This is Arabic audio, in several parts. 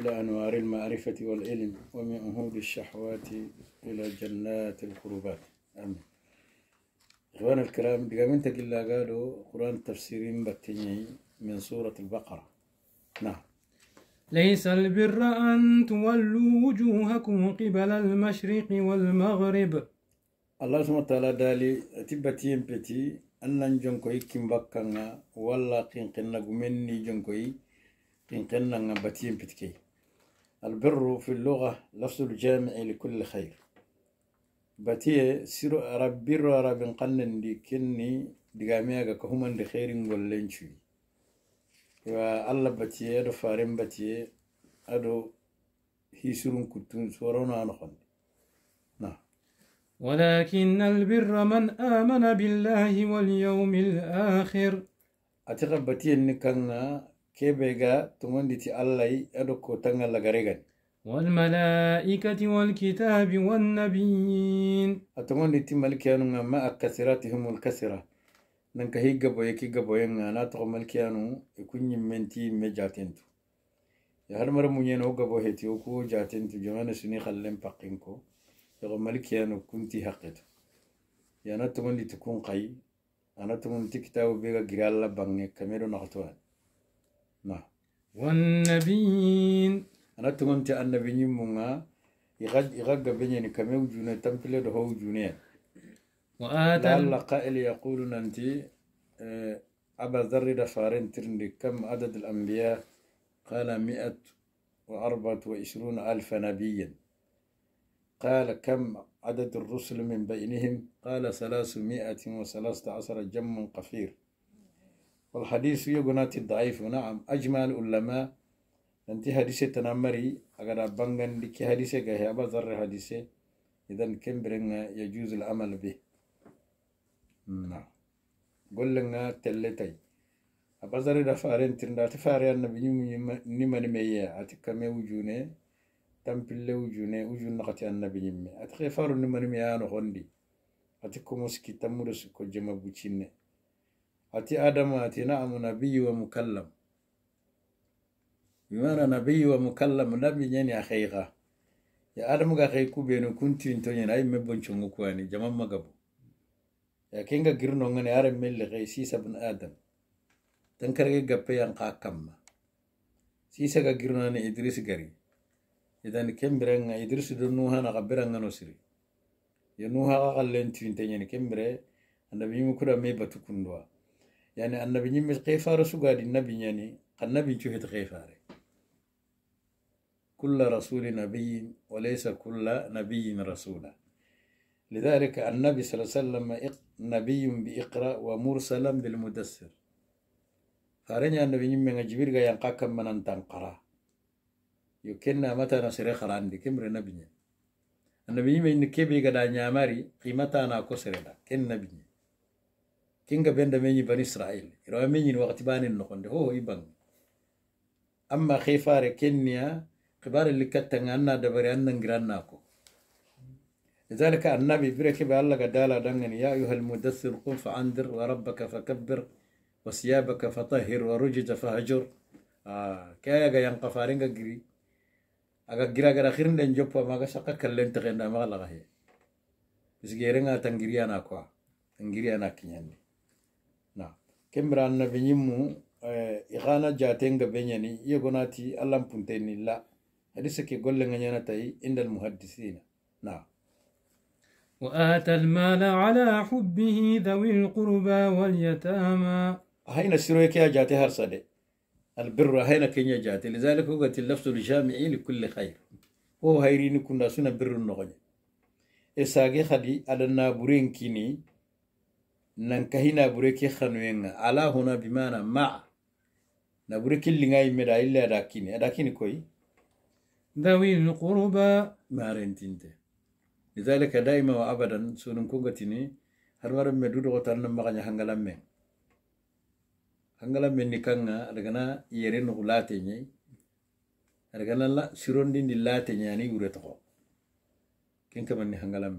إلى أنوار المعرفة والعلم ومن أهود الشحوات إلى جنات القربات آمين إخوان الكرام بقامين تقل قالوا قرآن تفسيرين بتنيي من سورة البقرة نعم ليس البر أن تولوا وجوهكم قبل المشرق والمغرب الله سبحانه وتعالى دالي تبتين بتي أن جنكوي كم بكنا ولا قنقنا مني جنكوي قنقنا بتين بتكي البر في اللغة لفظ الجامع لكل خير باتيه سيرو ربيرو ربن قنن دي كني دغاميا غا كهمن دي خير ngollenchu wa الله batiye ادو faren batiye ادو hisurun kutun sorona no ولكن البر من آمن بالله واليوم الآخر أتغبتي أنك كيبيغا تمندتي الله أدوكو تنغل لغريغن والملائكة والكتاب والنبيين أتمندتي ملكيانو ما اكثراتهم الكسرة ننك هي يكي غبو قبوية انا تو ملكيانو منتي يكون يمنتي مجاتنتو يهر مرمونينو قبوية تيوكو جاتنتو جوانا سني خلين باقينكو يغو ملكيانو كنتي حقتو يانا تمندتي كون قاي أنا تمندتي كتاب بيغا قرال لبنغي كاميرو نغتوان نعم والنبيين أنا تقول النبيين منا يغج يغج بيني كم وجونا تمثله ده وجونا وآت لعل قائل يقول أنت آه، أبا ذر دفارين ترندي كم عدد الأنبياء قال مئة وأربعة وعشرون ألف نبيا قال كم عدد الرسل من بينهم قال ثلاثمائة وثلاثة عشر جم قفير والحديث يقولنا الضعيف نعم أجمل العلماء أنت حديث تنمري أجر بانغن لك حديث جه أبا ذر حديث إذا كم برنا يجوز العمل به نعم قل لنا تلتي أبا ذر رفارين ترند تفارين نبي نمن مية أتكلم وجونه تمبل وجونه وجون نقطة النبي نمي أتخفار نمن مية أنا غندي أتكلم مسكت تمرس كجمع بوتشينه ati Adam ati naam nabiyyu wa mukallam bimana nabiyyu wa mukallam nabi nyani akhayga ya Adam ga khay kubenu kunti to nyani ay mebon chungu kwani jamam magabu ya kenga girno ngane are melle khay sisa bin adam karge gappe yan ka sisa ga girno ne idris gari idan kembrenga idris do nuha hana gaberanga ngano siri ya nuha ga tan tintenyen kembre annabi mu kura me batukundwa يعني النبي نمت قيفار سقاد النبي يعني النبي جهد قيفار كل رسول نبي وليس كل نبي رسولا لذلك النبي صلى الله عليه وسلم نبي بإقرأ ومرسلا بالمدسر فارنيا النبي نمت جبير ينقا كم من أن تنقرأ يمكننا متى نصير خران دي كمر نبي النبي من كبي قد نعماري قيمتنا كسرنا كن نبي kinga benda meñi Israel. israël ro meñi waqti bani no konde ho iban amma khifare kenya khibar li katanga anna dabari anna ngiranna ko lidhalika annabi biraki ba allah gadala dangani ya ayuha almudaththir qum fa andir wa rabbaka fakabbir wa siyabaka fatahhir wa rujja fahjur ah kaya ga yang kafarin ga giri aga gira gara khirin den joppa maga shaqa kallen tagenda maga la gahe bisgeringa tangiriana ko tangiriana kinyani kembira na benyimu eh, igana jatenga benyani yegonati allam punteni la hadisa ke golle nganyana tayi indal muhaddisina na وآتى المال على حبه ذوي القربى واليتامى هينا سيرويك يا جاتي هرسدي البر هينا كينيا جاتي لذلك هو وقت اللفظ الجامعي لكل خير هو هيرين كنا سنة بر النغني إساقي خدي على النابورين كيني nankahina bureki khanuyenga ala huna bimana ma na bureki linga imeda ile adakini adakini koi dhawi alqurba marentinte lidhalika daima wa abadan sunun kungatini har mara me dudu ko tan ma nikanga adagana yere no nyi adagana la sirondi ndi late nyani ureto ken kamanni hangalam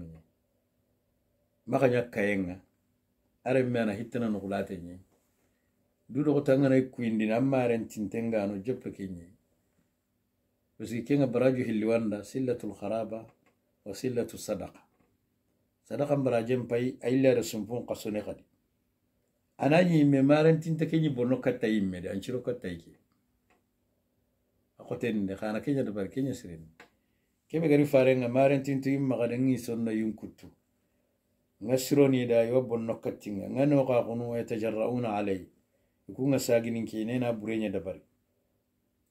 kayenga are mena hitana no nye ni dudo ko tangana kwindi na maren tintenga no joppe kinye basi kenga baraju hilwanda sillatul kharaba wa sillatul sadaqa sadaqa barajem pai ayla rasumpon qasone qadi anani me maren tintekenyi bonno katta yimme de anchiro katta yike akoten de khana kenya de bar kenya sirin kebe gari farenga maren tintu yimma gadangi sonna yunkutu نسروني دا يوب النكتين نانو قاقنو يتجرؤون عليه يكون ساقنين كينينا بريني دبري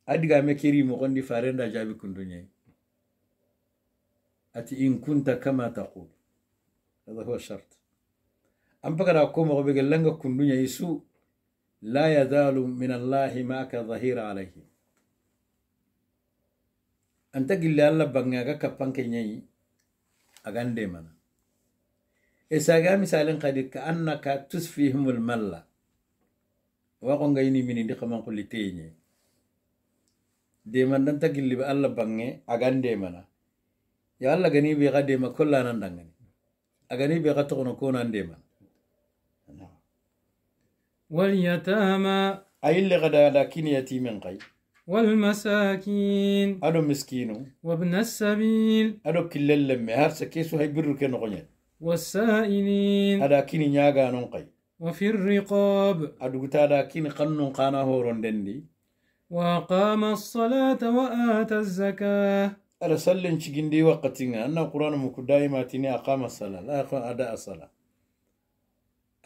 أدقى مكيري مغندي فارن دا جابي كندنيا أتي إن كنت كما تقول هذا هو الشرط أم بقرا أقوم أقول لنغا كندنيا يسوع لا يزال من الله معك ظهير عليه أنت قل الله بنغاك كبانك نيي أغان إساقا مثال قد كأنك تسفيهم الملا وقون غيني من دي خمان قولي تيني ديمان دانتا قلي بألا بانجي أغان ديمانا يا الله غني بيغا ديما كلا نندغني أغني بيغا تغنو كونا ديمان واليتامى أي اللي غدا لكن يتيمين قي والمساكين أدو مسكينو وابن السبيل أدو كل اللي هارسا كيسو هاي برو كنو غنيت والسائلين أدا كيني نياغا ننقي وفي الرقاب أدوكتا دا كيني قنن قانا هورون دندي وقام الصلاة وآتى الزكاة ألا سلن شجندي وقتنا أن القرآن مكداي ما تني أقام الصلاة لا يكون أداء الصلاة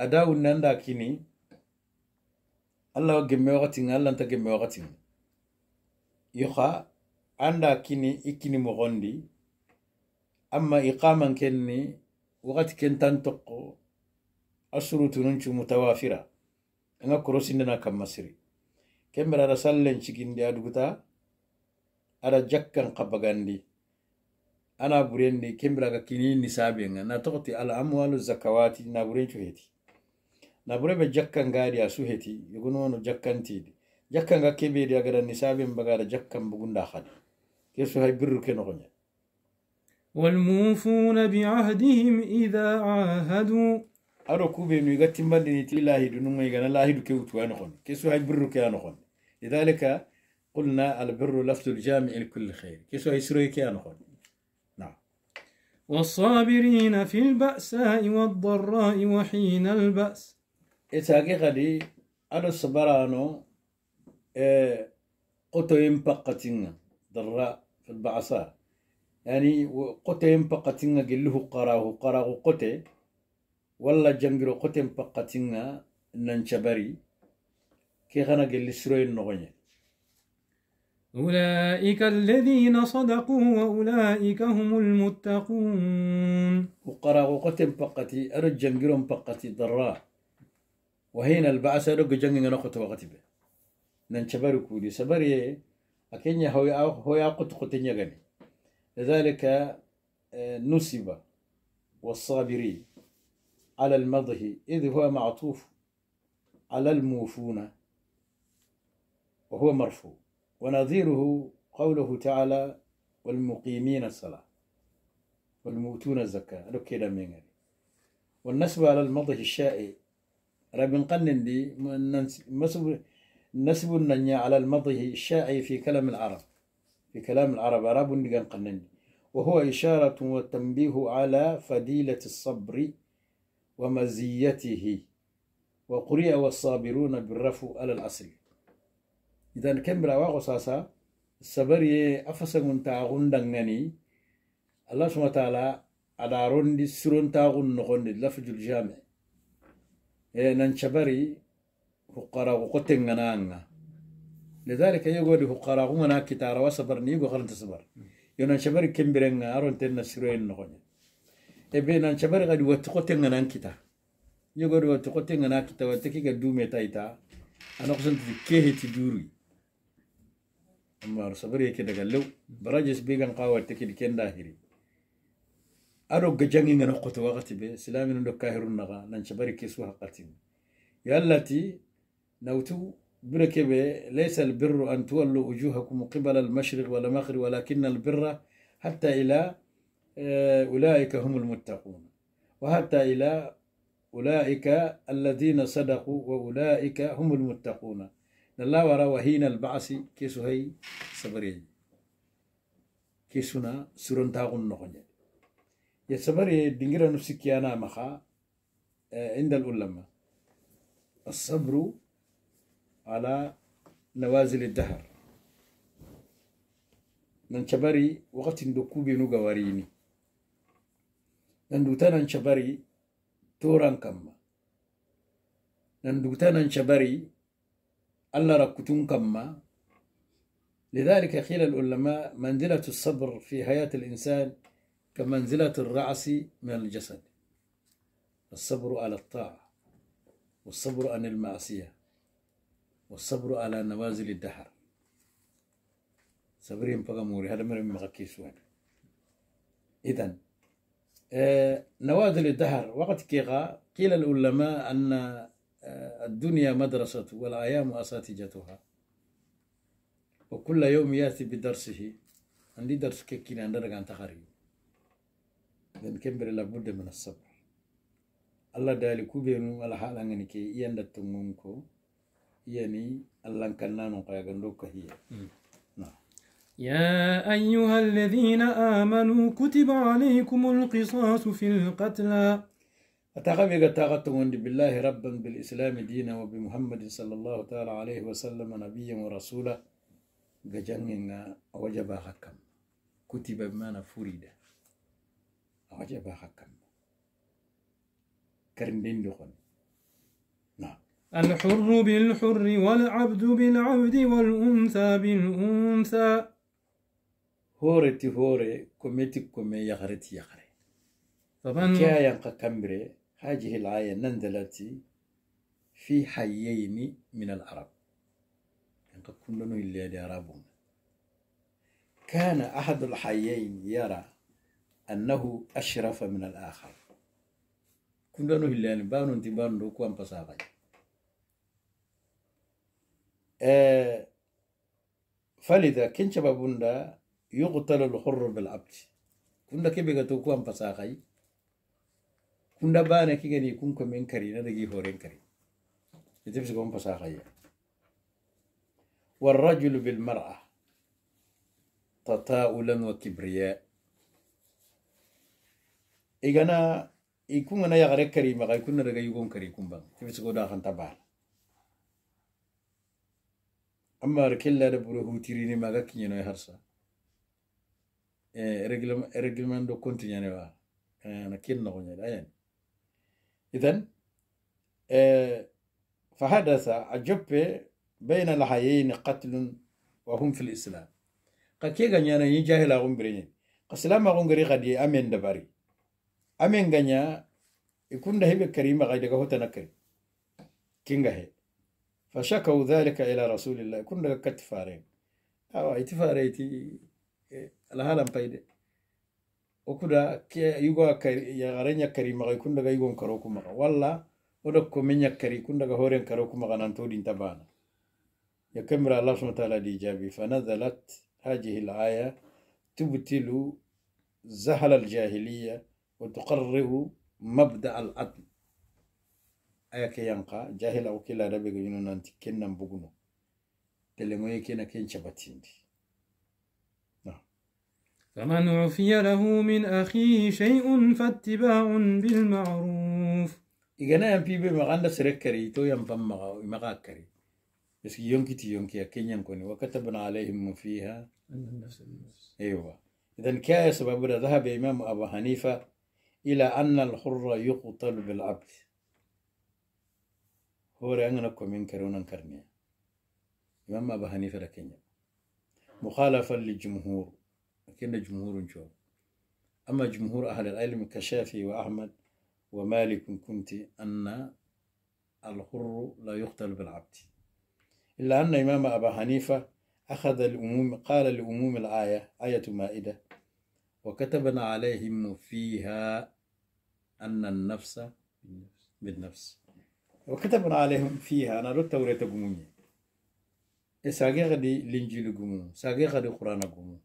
أداء النندا كني الله جمع وقتنا الله أنت جمع وقتنا يخا عندا كني إكني مغندي أما إقامة كني wakati kentan tokko a tununchu mutawafira nga kurosi kamma kamasiri kembera ada sallen cikindi a ada jakkan kabagandi ana burendi kembera kakini kini nga na ala al amwalu zakawati na burendi heti na burebe jakkan gadi a su heti jakkan tidi jakkan ga kebedi agada nisaben bagada jakkan bugunda khani kesu hay birru ke والموفون بعهدهم إذا عاهدوا أرو أروكو بينو يغتم بلنيتي الله دنما يغانا الله دكيوتو أنخون كيسو هاي برو كي أنخون لذلك قلنا البر لفظ الجامع لكل خير كيسو هاي سروي كي أنخون نعم والصابرين في البأساء والضراء وحين البأس إتاقي غادي أدو صبرانو إيه قطو ينبقتنا ضراء في البعصاء يعني قتي مبقتنا قله قراه قراه قتي ولا جنجرو قتيم بقتينا ننشبري كي غنا قل سروين نغني أولئك الذين صدقوا وأولئك هم المتقون وقراه قتي بقتي أرد جنجرو بقتي ضراه وهنا البعث أرد جنجنا نقط وقتبه ننشبري كودي سبري أكينيا هو هو يقط قتنيا غني لذلك آه، نسب والصابرين على المضه إذ هو معطوف على الموفون وهو مرفوع ونظيره قوله تعالى والمقيمين الصلاة والمؤتون الزكاة هذا من والنسب على المضه الشائع رب قنن دي نسب النني على المضه الشائع في كلام العرب في كلام العرب عرب نقان قنني وهو إشارة وتنبيه على فديلة الصبر ومزيته وقرئ والصابرون بالرفو على العصر إذا كم رواق ساسا الصبر أفسق تاغن دنغني الله سبحانه وتعالى على رند سرون تاغن نغن لفج الجامع إيه، ننشبري فقراء وقتنغنانا لذلك يقول فقراء ونا كتارا وصبرني يقول خلنا تصبر يونا شبر كم برنا أرون تنا سرين نغني ebe nan cabari gadi wata kote nganan kita yogori wata kote ngana kita wata kika dume ta ita ana kusan kehe ti duri amma sabari yake daga lew barajes began kawar di ken dahiri ado gajangi ngana koto wakati silamin ndo kahirun naga nan cabari kesu hakati yallati nautu بركبه ليس البر أن تولوا وجوهكم قبل المشرق والمغرب ولكن البر حتى إلى آه، أولئك هم المتقون وحتى إلى أولئك الذين صدقوا وأولئك هم المتقون لا ورا وهين البعث كيسو هي صبري كيسونا سرون تاغون نخنج يا صبري دينغرا نفسك مخا آه، عند العلماء الصبر على نوازل الدهر ننشبري وقت ندكوبي نوغواريني نندوتا ننشبري توران كما نندوتا ننشبري الله ركتون كما لذلك خلال العلماء منزلة الصبر في حياة الإنسان كمنزلة الرأس من الجسد الصبر على الطاعة والصبر عن المعصية والصبر على نوازل الدهر صبرين فقموري هذا من مغكيس وين إذن آه نوازل الدهر وقت كيغا قيل العلماء أن آه الدنيا مدرسة والأيام أساتجتها وكل يوم يأتي بدرسه عندي درس كيكين عندنا عن تخاري إذا كمبر لابد من الصبر الله دالي كوبينو على حال أنني كي يندتمونكو يعني اللهم كنا نقيا هي نعم. يا أيها الذين آمنوا كتب عليكم القصاص في القتلى أتغبي قتاغتون بالله ربا بالإسلام دينا وبمحمد صلى الله تعالى عليه وسلم نبيا ورسولا قجنن وجب حكم كتب بمعنى فريد وجب حكم كرندين دخل نعم الحر بالحر والعبد بالعبد والأنثى بالأنثى هورتي هوري كوميتي كومي يغرتي يغري طبعا كايا كامبري هذه الآية نندلتي في حيين من العرب كلنا اللي يرابون كان أحد الحيين يرى أنه أشرف من الآخر كلنا اللي يعني بانو انتبانو كوان بساقين آه، فلذا كنشبا بوندا يقتل الحر بالعبد كندا كبيغا توكو أم فساخي كندا بانا كيغن يكون كمين كري ندقي هورين كري يتبسي كون فساخي والرجل بالمرأة تطاؤلا وكبرياء إيغانا يكون أنا يغرق كريم يكون رجع يكون كريم كم بان تبسي كودا خنتا بانا cumar kellada buro hutirini maga kiñenoy harsa réglement do continuene wa ana kin noxoñel ayen idan fa hadasa a joppe bayna lahayeyni qatlun wa hum fi lislam xa ke gañana yi jahilaxun bireñen xa silamaxun gari xadiye amen dabari amen gaña ikunda hebe karima xay daga hotana kari kinga he فشكوا ذلك إلى رسول الله كنا كتفارين أو اتفاريتي الهالم بيد وكنا كي يجوا كري يغرين يكري مغي كنا يجون كروكم مغا والله ودكو من يكري كنا هورين كروكم مغا ننتودين يا كمرا الله سبحانه وتعالى ديجابي فنزلت هذه الآية تبتل زهل الجاهلية وتقرر مبدأ الأدب aya ke yanka jahila ukila kila rabe ga yino nanti kennan buguno telemoye kena kencha batindi فمن عفي له من أخيه شيء فاتباع بالمعروف إيجانا في بيبي مغاندا سركري تو يم بام مغا مغا كري بس يونكي تي يونكي أكين كوني وكتبنا عليهم فيها النفس النفس أيوة إذا كأي سبب ذهب إمام أبو حنيفة إلى أن الحر يقتل بالعبد هو ورانغنا كومين كرونان كرنيا امام ابو حنيفه لكن مخالفا للجمهور كنا جمهور نشوف اما جمهور اهل العلم كشافي واحمد ومالك كنت ان الحر لا يقتل بالعبد الا ان امام ابا حنيفه اخذ الأموم قال لأموم الايه ايه مائده وكتبنا عليهم فيها ان النفس بالنفس. وكتبنا عليهم فيها أنا لو التوراة قموني إيه ساقي غدي الإنجيل قمون ساقي غدي القرآن قمون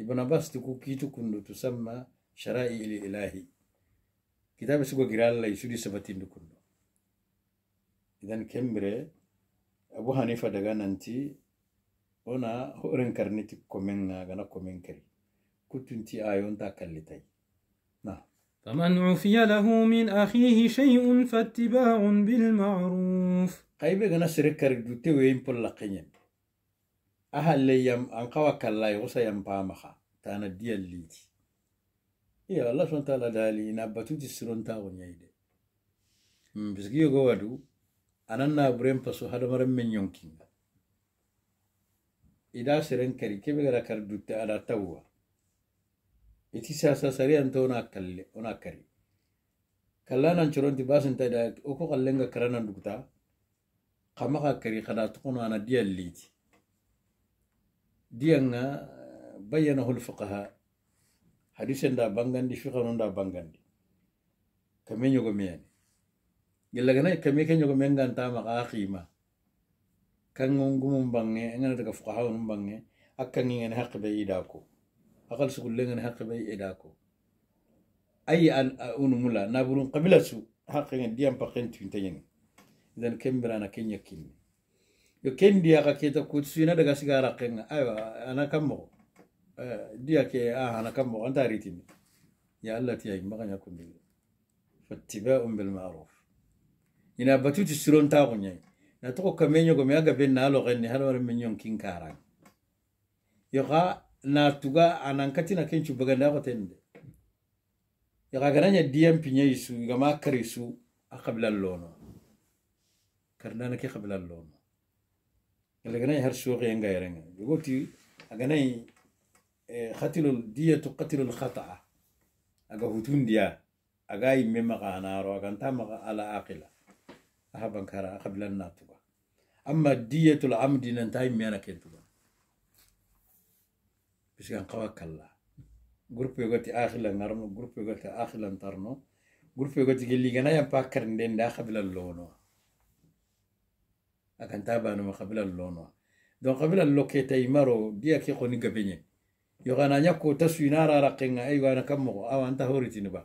ابن عباس تكو كيتو كندو تسمى شرائع الإلهي كتاب سكو قرال الله يسودي سبتين كندو إذن كمرة أبو حنيفة دغان أنتي أنا horen karniti komen na gana komen kari kutunti ayon ta kallitay فمن عفي له من أخيه شيء فاتباع بالمعروف قيب غنا سركر رجوتي وين بلقين أهل لي يم أنقوا كلا يغسى يم بامخا تانا دي الليت إيه الله سبحانه وتعالى دالي نبتو تسرون تاغن يايدي بسكي يغوادو أنا نابرين بسو هذا مرم من يمكن إذا سرنكري كيف غنا كردوتي على توا iti sari anta ona kalle ona kari kallanan coronti basinta da oko kallenga dukta kama ka kari kada tukono ana diya dia diyanga bayana hul fuqaha hadisen da bangandi fiqanun da bangandi kame men meyani gana kame ke ganta ma ka akima kan ngungum bangne, ngana daga fuqaha bange akkan ngene hakbe idako أقل سقول لنا حق بي إلاكو أي أن أون ملا نابلون قبل سو حق ديان بقين تنتين إذا كم برانا كين يكين يكين ديا كيتا كوتسينا دغا سيغارا كين أيوا أنا كمو أه، ديا كي آه أنا كمو أنت ريتني يا الله تيا ما كان يكون دي فاتباع بالمعروف ina batuti siron ta kunya na to ko kamenyo go mi aga ben na lo ganni halwar min yon kin karan yoga na tuga anankati na kenchu baganda gagana yakagaranya dm pinya isu gama karisu akabla lono karna na ke kabila lono ya har suqi yanga yaranga yugoti yi eh, khatilul diyatu qatilul khata'a aga hutun dia aga imme ro aga ntama ala aqila ahabankara akabla natuga amma diyatul amdi nan taimiyana kentuga بس كان قواك الله جروب يقولي آخر لنرنو جروب يقولي آخر لنترنو جروب يقولي اللي جانا يفكر إن ده قبل اللونو أكن تابعنا ما قبل اللونو دون قبل اللوكيت أي مرو دي أكيد خوني قبيني يقانا يكو تسوينا رارقين أيوة أنا كمغو أو أنت هوري تنبا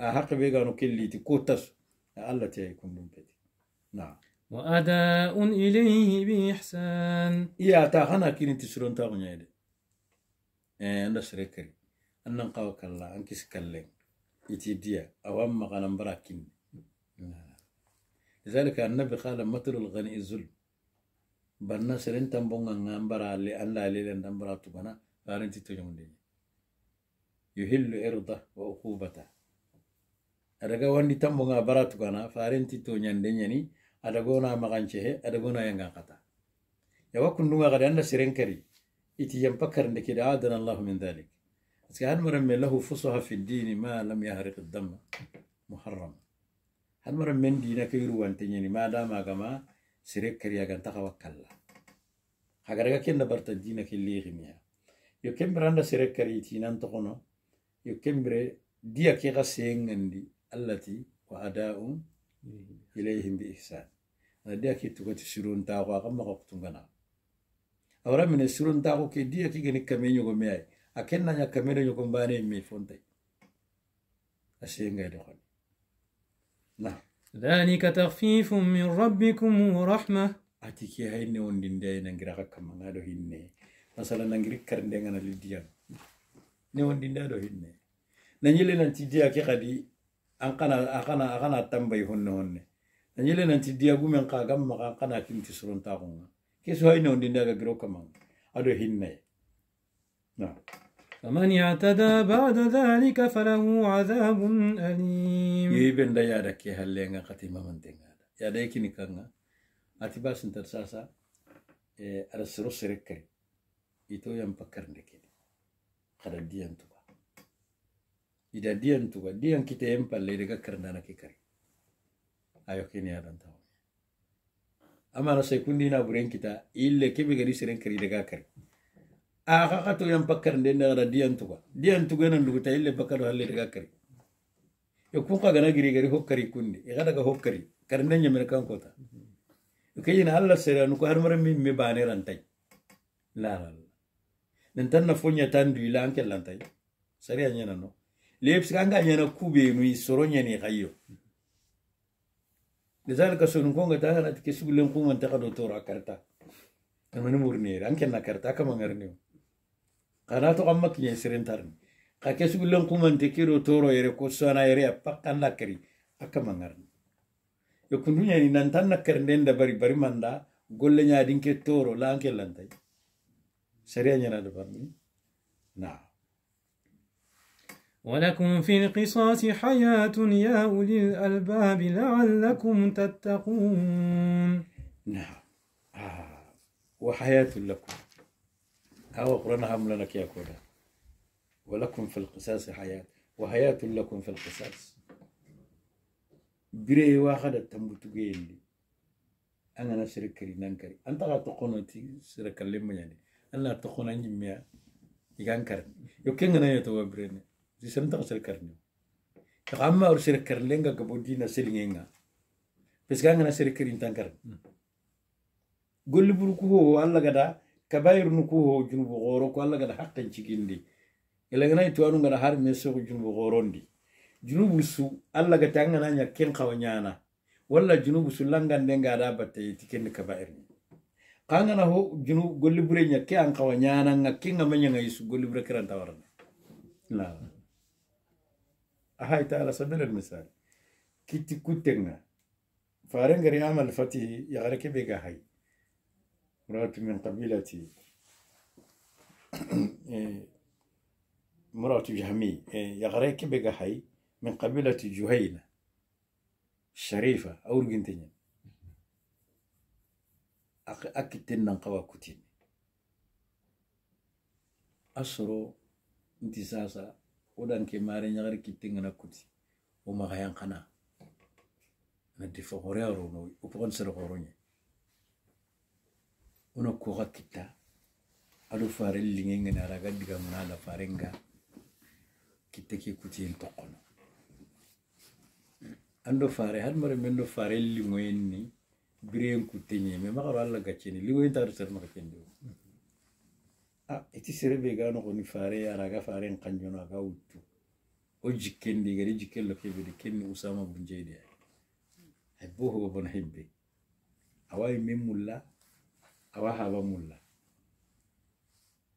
أحق بيجا نكلي تكو الله تيجي يكون نعم وأداء إليه بإحسان يا تاخنا كين تسرون تاغنيا Eh, anda serekari anna kawa kalla an kisi kallen dia, diya awan maganan bara kinni لذلك النبي قال مطر الغني الظلم banna seren tambonga ngambara le alla le le ndambara tu bana farin ti tojo munde yuhillu irda wa ada adaga wandi tambonga baratu kana farin ti to nyande nyani ada gona maganche he adaga ona yanga kata ya wakun dunga kada anda seren إتيام بكرن كده عادنا الله من ذلك بس مرمي له فصها في الدين ما لم يهرق الدم محرم مرمي من دينك يروان تنيني ما دام أجمع سيرك كريا كان تقوكلا حجرك كنا برت دينك اللي غميها يكم برنا سيرك كريا يو كم يكم بر ديك غسين عندي التي وأداء إليهم بإحسان ديك تقول تشرون تاقوا قم قبتم قناه Aura mine surun ta ke dia ki gani kame nyogo me ay aken na nya kame do nyogo mbane mi fonte asenga do na dhalika takhfifun min rabbikum wa rahmah ati ki hayne ne ay nangira ka kama ngado hinne masala nangiri karnde ngana lidiyan ne wondinde do hinne nanyile nanti dia ke kadi angkana angkana akana akana tambayi honne honne nanyile nanti dia gumen kagam maka angkana kinti surun ta ngana kesuai nong dinda ga gro kamang ado hinne na Aman ya tada bada dali ka fala mu ada bun ani yu iben da yada ke halle nga kati maman tenga da yada yake ni kanga ati ba sun tarsa sa e, ara suru sere kari ito yang pakar ndeke ni kara diyan tuba ida diyan tuba diyan kite empal le daga kara ndana ke kari ayo ke ni adan tawa amana sai kundi na buren kita ille kebe gari siren kari daga kari a kaka to yan pakkar nde na gara diyan tuga diyan tuga nan luguta ille pakar halle daga kari yo kun ka gana giri gari hokkari kundi e kada ka hokkari karne nya mer kan kota kayina alla sera nu ko har mara mi me bane rantai la la nan tan na fonya tan du ila anke lantai sari anya no leps ganga nya na kube nu isoro nya kayo lezalika sunungkonga tahana tikisibulengkonga ntakado tora karta, kamani murniere, ankena karta kamangarniu, kana to kamma kinya serentarni, kakisibulengkonga ntikiro toro yere kosoana yere apakan lakeri, akamangarni, yokununya ni nantan nakernenda bari bari manda, golenya adingke toro, la ankelantai, serianya nado parni, nah. ولكم في القصاص حياة يا أولي الألباب لعلكم تتقون نعم آه. وحياة لكم أو قرآن هم لنا كي كودا ولكم في القصاص حياة وحياة لكم في القصاص بري واحد تمبتوجين أنا نشرك كري ننكري أنت لا غاتقون تشرك اللي يعني أنا تقون أنجم يا يكنكر يكنغنا يتوبرني di sen tan sel karni ta amma ur sel na ga bodina selingenga pesga ngana sel karin tankar golli buru ku ho alla gada kabair nu ku ho junubu goro ko alla gada hakkan cikindi ilagana itu anu gada har meso ko junubu gorondi junubu su alla gata ngana nya ken kawanyana walla junubu su langande ngada batte tikende kabair ni kangana ho junu golli bure nya ke an kawanyana ngakkinga manya ngaisu golli bure kiran tawarna la هاي على سبيل المثال كنت كنتنا فارن غري عمل فتي يغرك بيغا هاي مرات من قبيلتي مرات جهمي يغرك بيغا هاي من قبيلة جهينة الشريفة أو الجنتين أكتنا قوا كتين أسرو انتساسا odan ke mare nyagari kitinga na kuti o yang kana na fokore aro ya no upon sere goronye uno koga kita ado fare lingenga na raga diga muna la farenga kitte ke kuti en tokono ando fare had mare mendo fare lingoyenni biren kutenye me magaro alla gaceni lingoyen taru ser magaceni iti serebe gano koni fare yara ga fare kanjono ga wuttu o jikken di gari jikken lo kebe de kenni usama bun jeydi ay ay bo ho bon hebbe awa min mulla awa ha ba mulla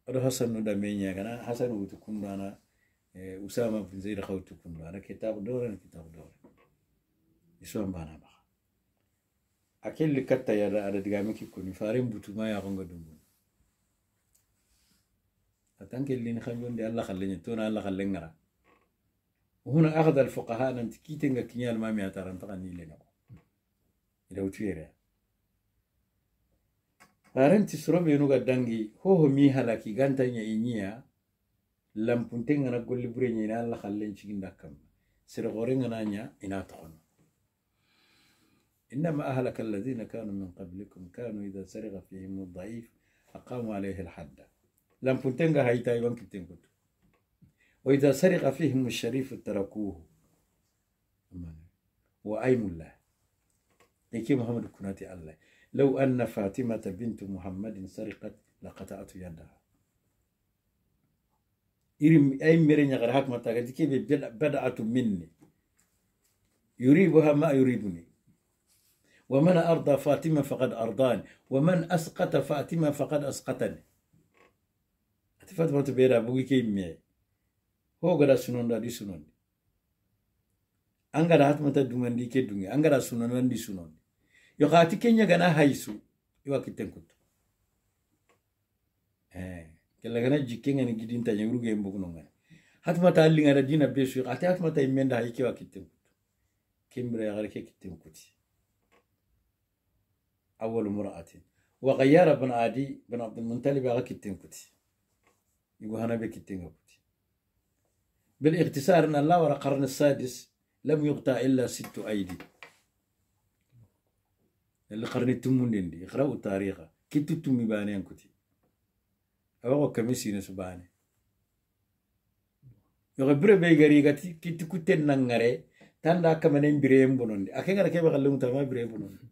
ado hasan no da men nyaga na hasan wuttu kunna e, usama bun jeydi ga wuttu kunna na kitab dore na kitab dore isuwan e bana ba akelli katta yara ada digamiki kuni fare butuma ya kongo dumbu فتنك اللي نخبون دي الله خلينا تونا الله خلينا نرى وهنا أخذ الفقهاء أن تكيتنك كنيا ما ميتر أن تغني لنا إذا وتيرا أرن تسرم ينوغا دنجي هو هو مي هلاكي غانتا ينيا lampuntenga na golli burenye ina الله خلينا chiginda kam sir gorenga nanya ina tokono إنما أهلك الذين كانوا من قبلكم كانوا إذا سرغ فيهم الضعيف أقاموا عليه الحد لامبونتنغا هايتا يوان كتنكوتو وإذا سرق فيهم الشريف تركوه وأيم الله لكي محمد كناتي الله لو أن فاطمة بنت محمد سرقت لقطعت يدها إرم أي مرين يغر حق متاك كي بدأت مني يريبها ما يريبني ومن أرضى فاطمة فقد أرضاني ومن أسقط فاطمة فقد أسقطني ti fati fati ɓeeɗa bugi kei yimmiyay ho gara sunondo aɗi sunondi an mata hatumata dugandi ke dungi angara gada sunondo andi sunondi yo hati kenya gana haisu iwa kutu kuttu eh, kela gana jikke ngani gidinta nya uruge mbugno ngani mata allinga da dina besu ate mata imenda haike ya wa kitten kuttu kembre ya garke kitten kuti awwal mur'atin wa ghayyara ibn adi ibn abd al-muntalib ya kuti يقول أنا بكتين أبوتي بالاختصار أن الله ورا القرن السادس لم يقطع إلا ست أيدي اللي قرن التمون دي اقرأوا التاريخ كنت تمي بانين كتي أبغى كمسي نسباني yoga bire be gari gati kiti kutte nangare tanda kamane bire mbonondi akengara kebe kallum tama bire bonondi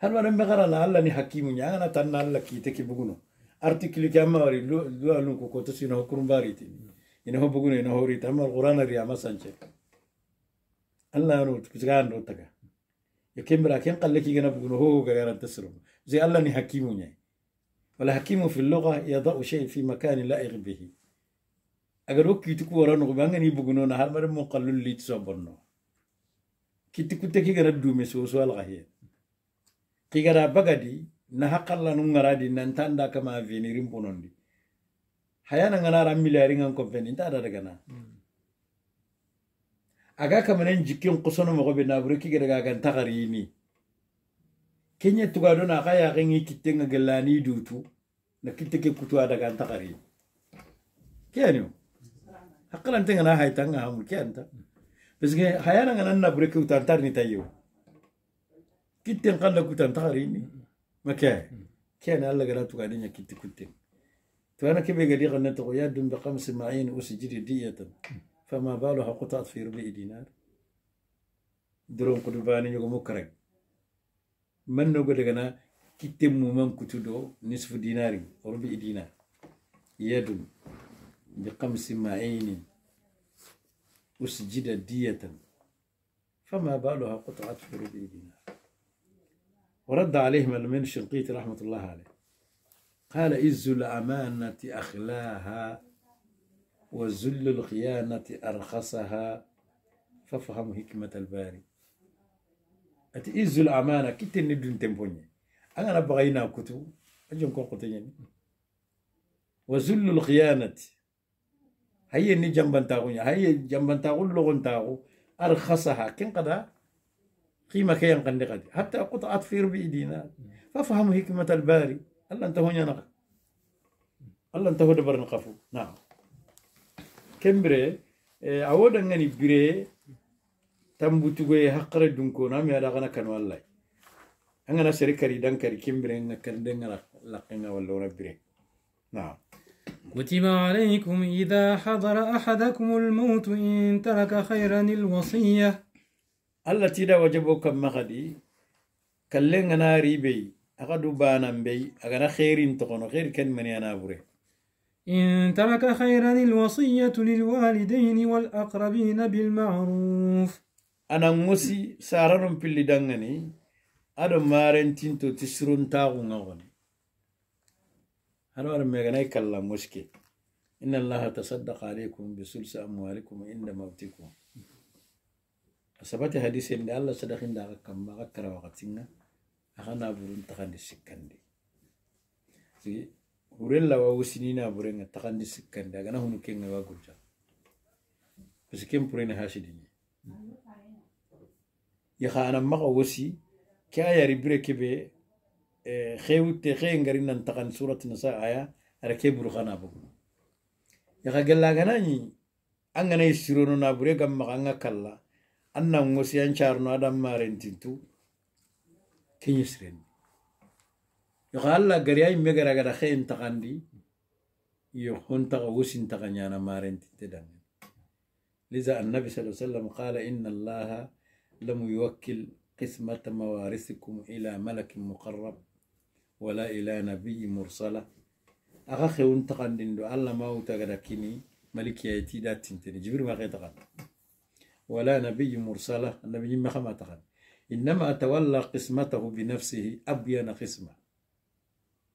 halwa nembe garala alla ni hakimu nyanga na tanna alla kite kibuguno artikili kama wari dua nun ko koto sino hukurum bariti ina ho bugune ina ho rita amma alquran ri amma sanche allah no anu, tkigan anu do taga yakin bra kin qallaki gana bugune ho ga yaran tasrum zai allah ni hakimunya. ne wala hakimu fi lugha yadau shay fi makan la'iq bihi agar wo kitiku wara no banga ni bugune na har mare mo qallul li tsobonno kitiku te ki gana so so ki gara bagadi Ya na hakalla nun ngaradi nan tanda kama venirin haya hayana ngana ram miliari ngan konveni ta ada daga na aga kamanen jikin kusono mo be na buruki ga daga gan tagari kenya tuga do na kaya kengi yi kitten ga dutu na kitte ke kutuwa kari. tagari kiyani hakkalan tenga na haitan ga hamu haya hayana ngana na buruki nita yu. tayo kitten kan da kutantar ini. مكاي كان الله قال تو قاعدين كنت كنت تو انا كيف قال يغنى تو يد بخمس معين وسجري دية فما بالها قطعت في ربع دينار درون قدبان يوم مكرك من نقول لك انا كنت ممن كتدو نصف دينار ربع دينار يد بخمس معين وسجد دية فما بالها قطعت في ربع دينار ورد عليهم الأمين الشنقيطي رحمة الله عليه قال إز الأمانة أخلاها وزل الخيانة أرخصها فافهم حكمة الباري أتي إز الأمانة كتن ندن تنبوني أنا بغينا كتو أجن كون قتيني وزل الخيانة هي ني جنبان تاغوني هي جنبان تاغو لغون تاغو أرخصها كن قدها قيمة كيان قني قدي حتى قطعت في ربع دينار ففهم حكمة الباري أنت هنا انتهوا نقف أنت هنا دبر نقفوا نعم كم كمبري أولا غني بري إيه، تمبوتوغي حقر دونكونا مي على غنا كان والله أنا كري كري كم سريكري دنكري كمبري نكردنا لقنا ولا بري نعم كتب عليكم إذا حضر أحدكم الموت إن ترك خيرا الوصية alla tida wajabo kamma kadi kallen gana ribey aga du banan bey agana khairin togono khair ken mani ana bure إن ترك خيرا الوصية للوالدين والأقربين بالمعروف أنا موسي ساررم في اللي أدو مارن تنتو تسرون تاغو نغني أنا أرمي غناي كلا مشكي إن الله تصدق عليكم بسلس أموالكم وإن موتكم sabati hadise nde allah sadakindaaka kamma aka kara wakatinga akana burun takandi sikkandi hurella wawusinina burenga takandi sikkandi agana hunu kenga wagurja parce ken purene hasidini yaha anan maka wosi ke a yari bire kebe xewutte xe ngari nan takan surati nasa aya ara ke buru xana bogu yaha gella ganañi a nganayi sirono na bure gam maxa an ga kalla annan wasu yan charno adam marentintu kinyisren yo alla gariya imme gara gara khain taqandi yo hunta wusin taqanyana marentinte dan لذا النبي صلى الله عليه وسلم قال إن الله لم يوكل قسمة موارثكم إلى ملك مقرب ولا إلى نبي مرسلة أخي أنت قد الله ما هو تقدر كني ملك يأتي داتين جبريل ما قد ولا نبي مرسلة النبي ما خما تخن إنما تولى قسمته بنفسه أبين قسمة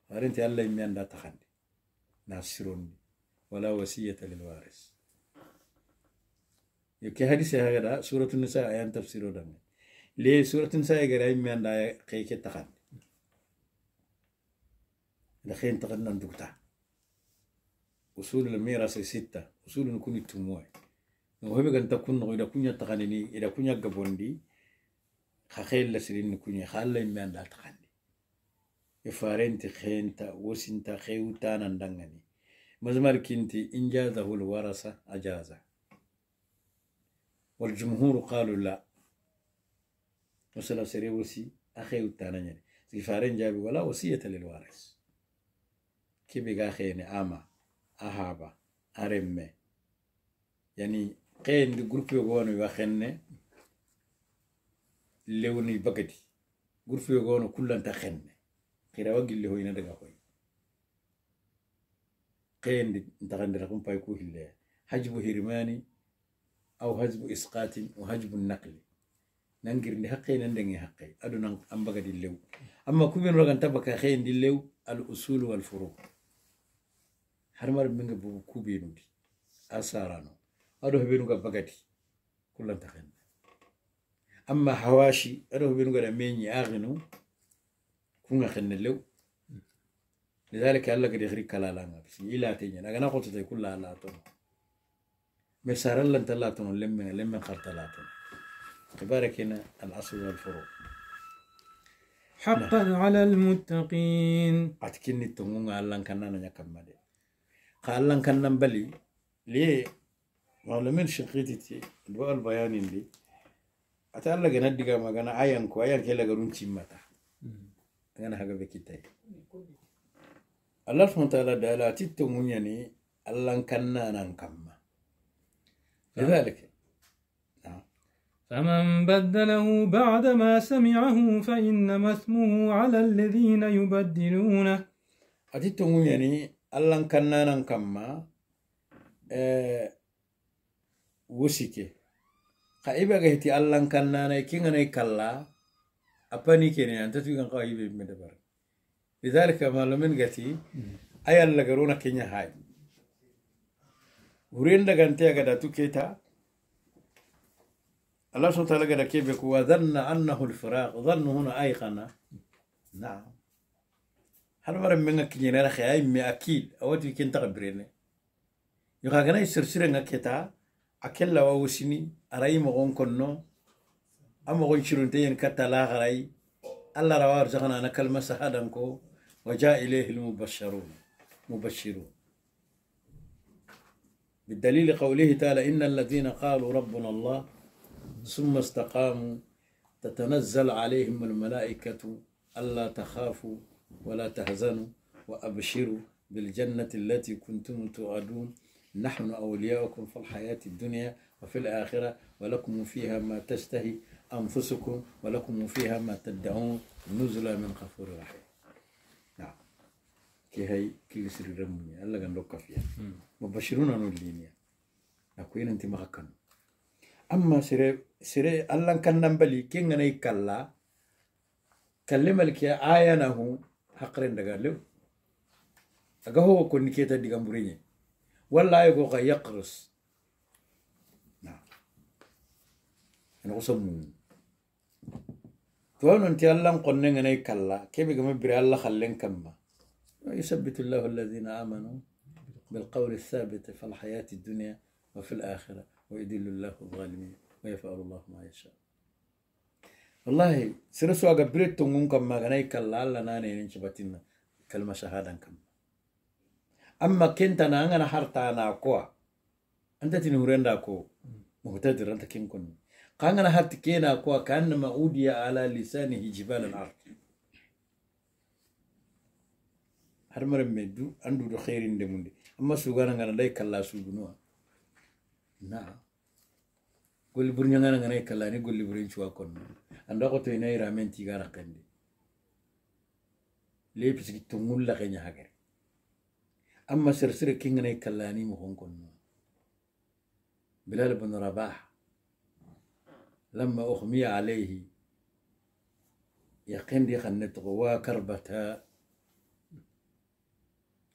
فارنت الله يمين لا تخن ناصرني ولا وصية للوارث يكي حديث هذا سورة النساء أيام تفسيره دمي ليه سورة النساء غير يمين لا قيك تخن لخين تغنى ندقتا أصول الميراث ستة أصول نكون التموي هو بيجان تكون غير كونيا تغنيني إذا كونيا جبوندي خخيل لسرين كونيا خالا من لا تغني يفارنت خينتا وسنتا خيوتا نندعني مزمار كنتي إنجازه الورسة أجازة والجمهور قالوا لا وسلا سري وسي أخيوتا نندغني يفارن جابوا ولا وسية للوارث كي بيغا خيني أما أهابا أرمي يعني قيد جروب يقولون يوخن لوني بقتي جروب يقولون كلن تخن خير وجه اللي هو ينادق أخوي قيد تغند رقم بايكو هلا حجب هرماني أو حجب إسقاط وحجب النقل ننقر نحقي نندني حقي أدو نن أم بقتي اللو أما كوبين رقم تبقى خين دي اللو الأصول والفروع هرمار بنجبو كوبينو دي أسارانو أروح بينوغا بغتي كلها تخن أما حواشي أروح بينوغا لميني أغنو كونغا خن اللو لذلك الله قد يخرج كلا لا بس إلا تيجي أنا قلت تقول كلها لا تون مسار الله أنت لا تون لما لما خرت لا تون تبارك هنا الأصل والفروع حقا نعم. على المتقين أتكني تمون الله كنا نجكمل قال الله كنا بلي ليه malamin shaqititi do albayanin di ata Allah gana diga magana ayan ko ayan ke laga runci mata ngana haga be kitai Allah subhanahu ta'ala da ala titto munya ne Allah kanna nan kamma lidhalika فمن بدله بعدما سمعه فإنما اسمه على الذين يبدلونه أتيتم يعني الله كنانا كما wosike ka ibe ga hiti allan kannana kinga nay kalla apani kene anta tu kan qaibe me dabar lidhalika malumin gati ayal la garuna kenya hay hurin daga ante ga datu keta الله سبحانه وتعالى قال كيفك وظن أنه الفراق ظن هنا أيقن نعم هل مرة منك كنين أنا خي أي أكيد أو تبي كنت تخبريني يقول أنا يسرسر أنك كتا akella wa usini arai mogon konno amogon chirunte yen katta la garai alla rawar zagana na kalma sahadan ko waja ilayhi almubashshirun mubashshirun بالدليل قوله تعالى إن الذين قالوا ربنا الله ثم استقاموا تتنزل عليهم الملائكة ألا تخافوا ولا تحزنوا وأبشروا بالجنة التي كنتم توعدون نحن أولياؤكم في الحياة الدنيا وفي الآخرة ولكم فيها ما تشتهي أنفسكم ولكم فيها ما تدعون نزلا من غفور رحيم نعم كي هي كي يسر رمني ألا لك فيها مبشرون أنو اللينيا أكوين أنت مغكن أما سر سر ألا كان نمبلي كي غني كلا كلم لك آية نهو حقرين دقالو أغهو كوني كيتا ديغامبريني ولا يقوق يقرص نعم أنا قسمه تقول أنت يلا قلنا أنا كلا كيف كما بري الله خلين كما يثبت الله الذين آمنوا بالقول الثابت في الحياة الدنيا وفي الآخرة ويدل الله الظالمين ويفعل الله ما يشاء والله سرسوا قبرت تنقون كما غني كلا لنا نين شبتنا كلمة شهادة كما amma kenta na ngana harta na kwa anta tin hurenda ko muhtadir anta kin kun harta ke kena kwa kan udiya ala lisani hijbal al ard har mar meddu andu do khairin de munde amma sugana ngana dai su suguno na golli burnya ngana ngana kala ni golli burin cuwa kon anda ko to ina iramen tigara kande lepi sigi tumulla kenya hagere أما سرسري كينغني كلاني مهون كنو بلال بن رباح لما أخمي عليه يقين دي خنت غوا كربتا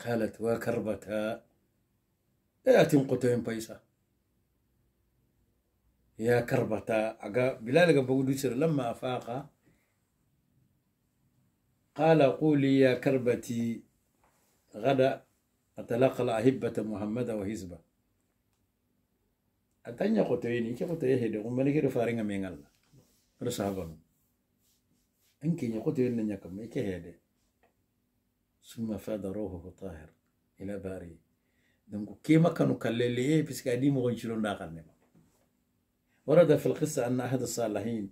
قالت وا كربتها اتم قطين بيسا يا أجا بلال قبل لما أفاق قال قولي يا كربتي غدا أتلقى الأهبة محمد وحزبه أتانيا قتيني كي قتيه هيدا قم بني كيرو فارنغ الله رسابن إنكي نيا قتيني نيا كم إيكي هيدا ثم فاد روحه طاهر إلى باري دمكو كيما كانوا كالليلي إيه بس كادي مغن شلون ناقل نما ورد في القصة أن أحد الصالحين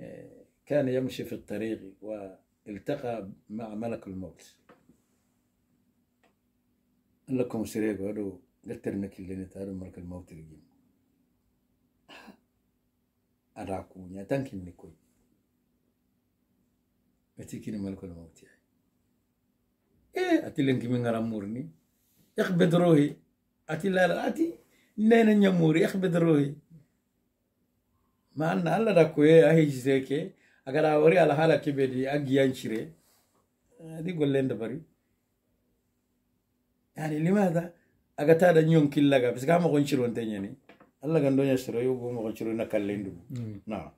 آه، كان يمشي في الطريق والتقى مع ملك الموت لكم سريع قالوا قلت لك اللي نتعلم مرك الموت الجيم أراكوني يعني أتنكي من كوي أتيكين ملك الموت يعني إيه أتلنكي من غرامورني يخبد روحي أتي لا أتي نين نيموري يخبد روحي ما أنا هلا راكوي أهي جزيكي أغرى أوري على حالة كبيري أجيان شري آه، دي قول لين دباري yani limadha agatada nyon killaga parce que ma gon ciron tenyani alla gandonya siro yugo mo ciro na kallendu na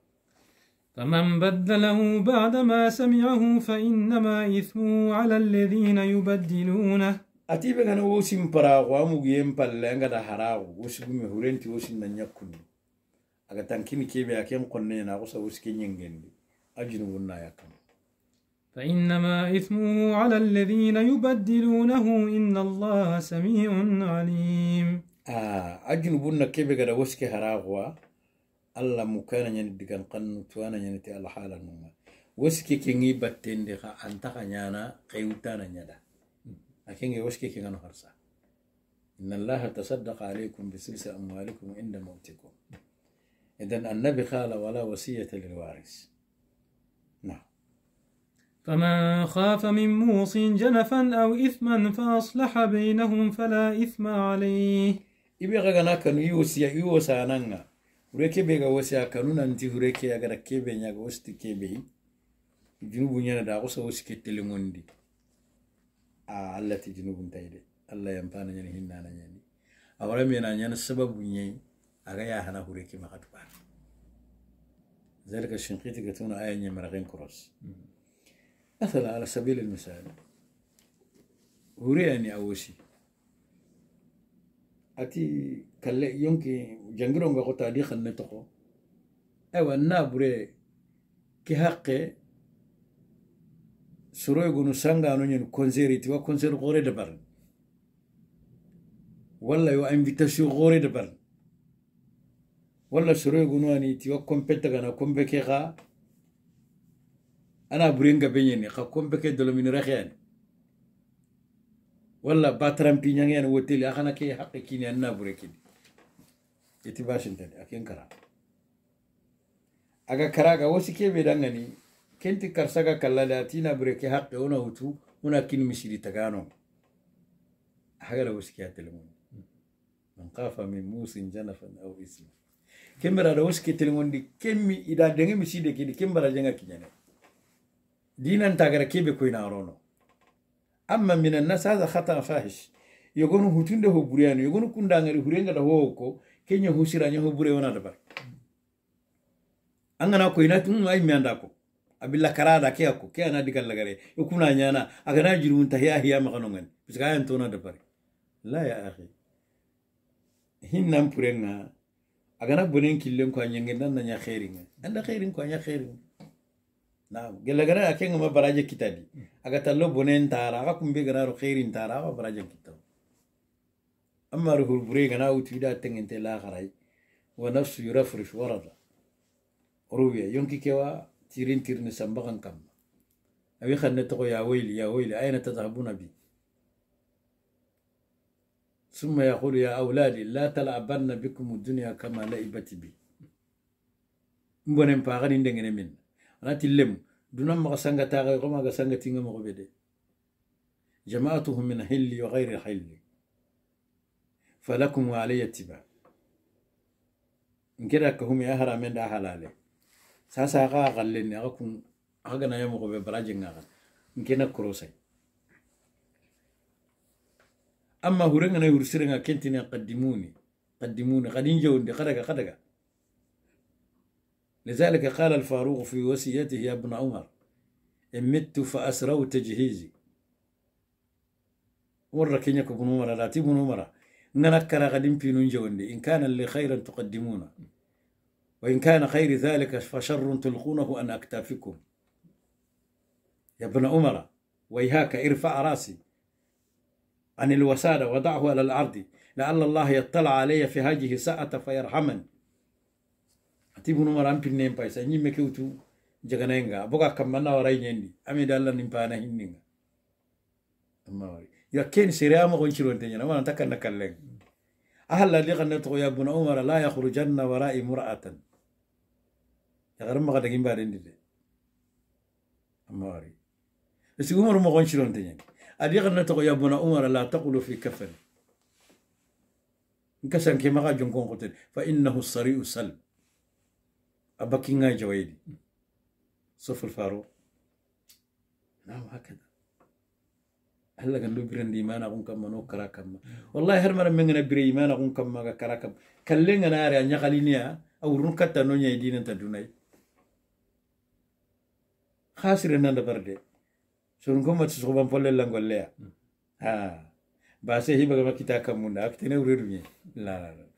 فمن بدله بعدما سمعه فإنما إثمه على الذين يبدلونه ati be gana wosin paraxu a muguyen palle an gata haraxu wosigume hurenti wosin na ɲakkundi aga tankini kebe a ken xonne yana axusa wosi ke ɲengendi a junubun na yakkama فإنما إثمه على الذين يبدلونه إن الله سميع عليم آه أجنبنا بنا كيف قد وسك هراغوا الله مكان يندي يعني كان قن توانا ينتي يعني الله حالا نوما وسك كيني بتين دخا أنت خنانا قيوتانا ندا أكيني وسك كيني هرسا إن الله تصدق عليكم بسلس أموالكم عند موتكم إذا النبي قال ولا وصية للوارث فمن خاف من موص جنفا أو إثما فأصلح بينهم فلا إثم عليه إبي غغنا كانوا يوسيا يوسا نانا ريكي بيغا وسيا كانوا نانتي ريكي أغرا كيبي نياغ وستي كيبي جنوب نيانا دا غصا وسكي تلمون دي آه الله تي جنوب نتايد الله ينبانا نياني هنانا نياني أولا مينا نيانا سبب نياني أغايا هنا ريكي مغدبان ذلك الشنقيتي كتونا آيان يمرغين كروس مثلا على سبيل المثال ورئني شيء أتي كلا يمكن جنغرون غو تاريخ النتقو أو النابري كهاقي سروي غنو سانغا نون كونزيري توا كونسير غوري دبر ولا يو انفيتاسيون غوري دبر ولا سروي غنو اني توا كومبيتا غنا كومبيكي ana burenga benyene xa kompeke dolomini rexeyani walla batarampi ñangeyani woteli axana ke haqe kini anna bure kini iti basintani aken kara aga karaga wosi kebe dangani kenti karsaga kallale tina bure ke ona hutu ona kini misiri tagano hagala wosi ke atelemoni man kafa min musin janafan aw isma kembara da wosi ke di kemmi ida denge miside di kembara jenga kiñane دينا تاغرا كيبي كوينا رونو amma minan nas hadha khata fahish yogonu hutunde ho buriyano yogonu kundangari hurenga da hoko kenya husira nyo bure wona da bar angana ko ina tun ay mianda ko abilla karada ke ko ke ana digal lagare yokuna nyana agana jirum tahiya hiya magano ngani biska yan tona da bar la ya akhi hinnan purenga agana bonen killen ko anyengen dan nya khairinga anda khairin ko nya khairin gelagana ake ngama baraje kitadi aga tallo bonen tara aga kumbe gana ro khairin tara aga baraje kitau amma ro hurbure gana utida tengente la garai wa nafsu yurafrish warada rubiya yonki kewa tirin tirne sambakan kam abi khanne to ya wayli ya wayli ayna tadhabuna bi ya awladi la tal'abanna bikum ad-dunya kama la'ibati bi بي. pa gani ndengene min. راتي لم dunam maga sanga taga ko maga sanga tinga جماعتهم من حل وغير حل فلكم وعلي اتباع نكرا كهم يا هرامين دا حلالي ساسا غا غلين اغاكم يوم غبي ببراجن اغا نكنا كروسي اما هورنغنا يرسرنغا كنتنا قدموني قدموني قدين جوندي دي قدقا قدقا لذلك قال الفاروق في وصيته يا ابن عمر إن مت فأسروا تجهيزي ورا كينيك بن عمر لا ابن عمر ننكر غدين في ننجوني إن كان لخيرا تقدمونه وإن كان خير ذلك فشر تلقونه أن أكتافكم يا ابن عمر ويهاك ارفع راسي عن الوسادة وضعه على الأرض لعل الله يطلع علي في هذه الساعة فيرحمني tibunu maran pinne paisa nyi meke utu jagana nga boka kamana warai nyendi ami dalla nimpana hinninga amma wari ya ken sirya amma kon chiron tenya na wana takanna kallen ahalla li qanna to ya bun umar la wara'i mur'atan ya garam ma dagin Amari, rendi de amma wari isi umar ma kon chiron tenya adi qanna to ya bun umar la taqulu fi kafan Kasan ke maga kote fa innahu sari'u salb أبكينا جوايدي صف الفاروق نعم هكذا هلا كان لو برن ما أقوم كم نو كراكم والله هر هرمنا من غنا ما إيمان أقوم كم ما كراكم كلنا ناري أن يقلنيا أو رن كتا نو دين أنت دوني خاسر نان بردي سون كم تسخبان فل لانغوليا ها باسه هي بقى ما كتاكم منا أكتنا وريرمي لا لا لا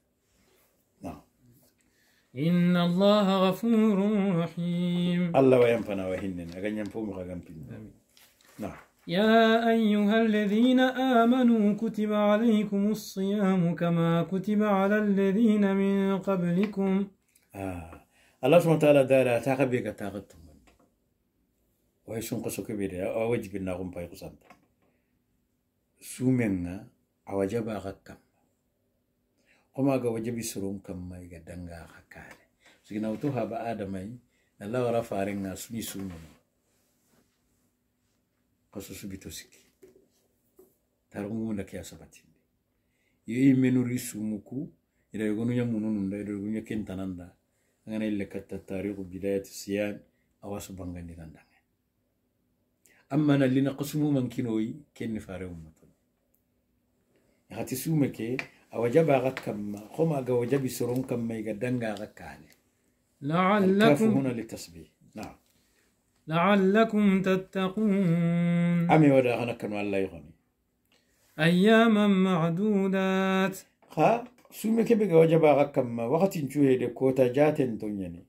إن الله غفور رحيم الله وينفنا وهننا أغنى ينفوم غنبين نعم يا أيها الذين آمنوا كتب عليكم الصيام كما كتب على الذين من قبلكم آه. الله سبحانه وتعالى دارا تاقبيك تاقتم ويسون قصو كبير وجبنا الناغم يقصد سومنا أوجبا غكم omaga wajabi surum kammai ga danga hakale sigina utu haba adamai Allah wara faren nga suni sumu kaso subito siki tarungu na kia sabati yoi menuri sumuku ila yugununya munununda ila yugununya kentananda angana ila katta tariku bidayati siyan awasu bangani nandanga amma na lina kusumu mankinoi kenni fare ummatoni yakati sumeke أوجب غت كم خما أوجب سرون كم يقدن غت كهني لعلكم هنا للتسبيح نعم لعلكم تتقون أمي ولا أنا كم الله يغني أياما معدودات ها سومي كي أوجب وجبا كم وقت نشوه لكوتا جات تونيني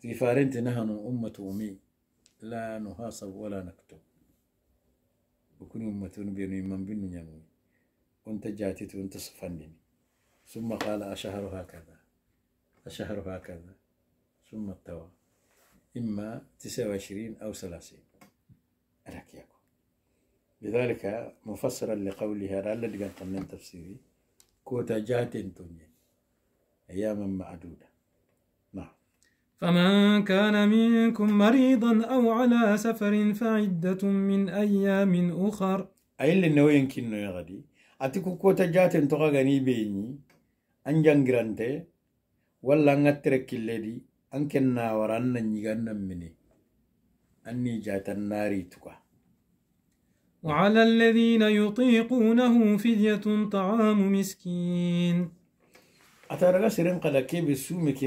في فارنت نهن أمة أمي لا نهاصب ولا نكتب وكل أمة بين من بين يعني. وانت جاتت وانت صفنني ثم قال أشهر هكذا أشهر هكذا ثم التوى إما 29 أو 30 ألك يكون لذلك مفسرا لقولها رالد قلنا تفسيري كوتا جاتن تنين أياما معدودة نعم فمن كان منكم مريضا أو على سفر فعدة من أيام أخر أي اللي نوين كنو يا غدي ati kukkota jaaten toka ganii an jangirante walla an attire killedi an kennaa wara an nan yigan na mine an ni jaatan naarii tuka وعلى الذين يطيقونه فدية طعام مسكين أترغى سرين قد كيب السومك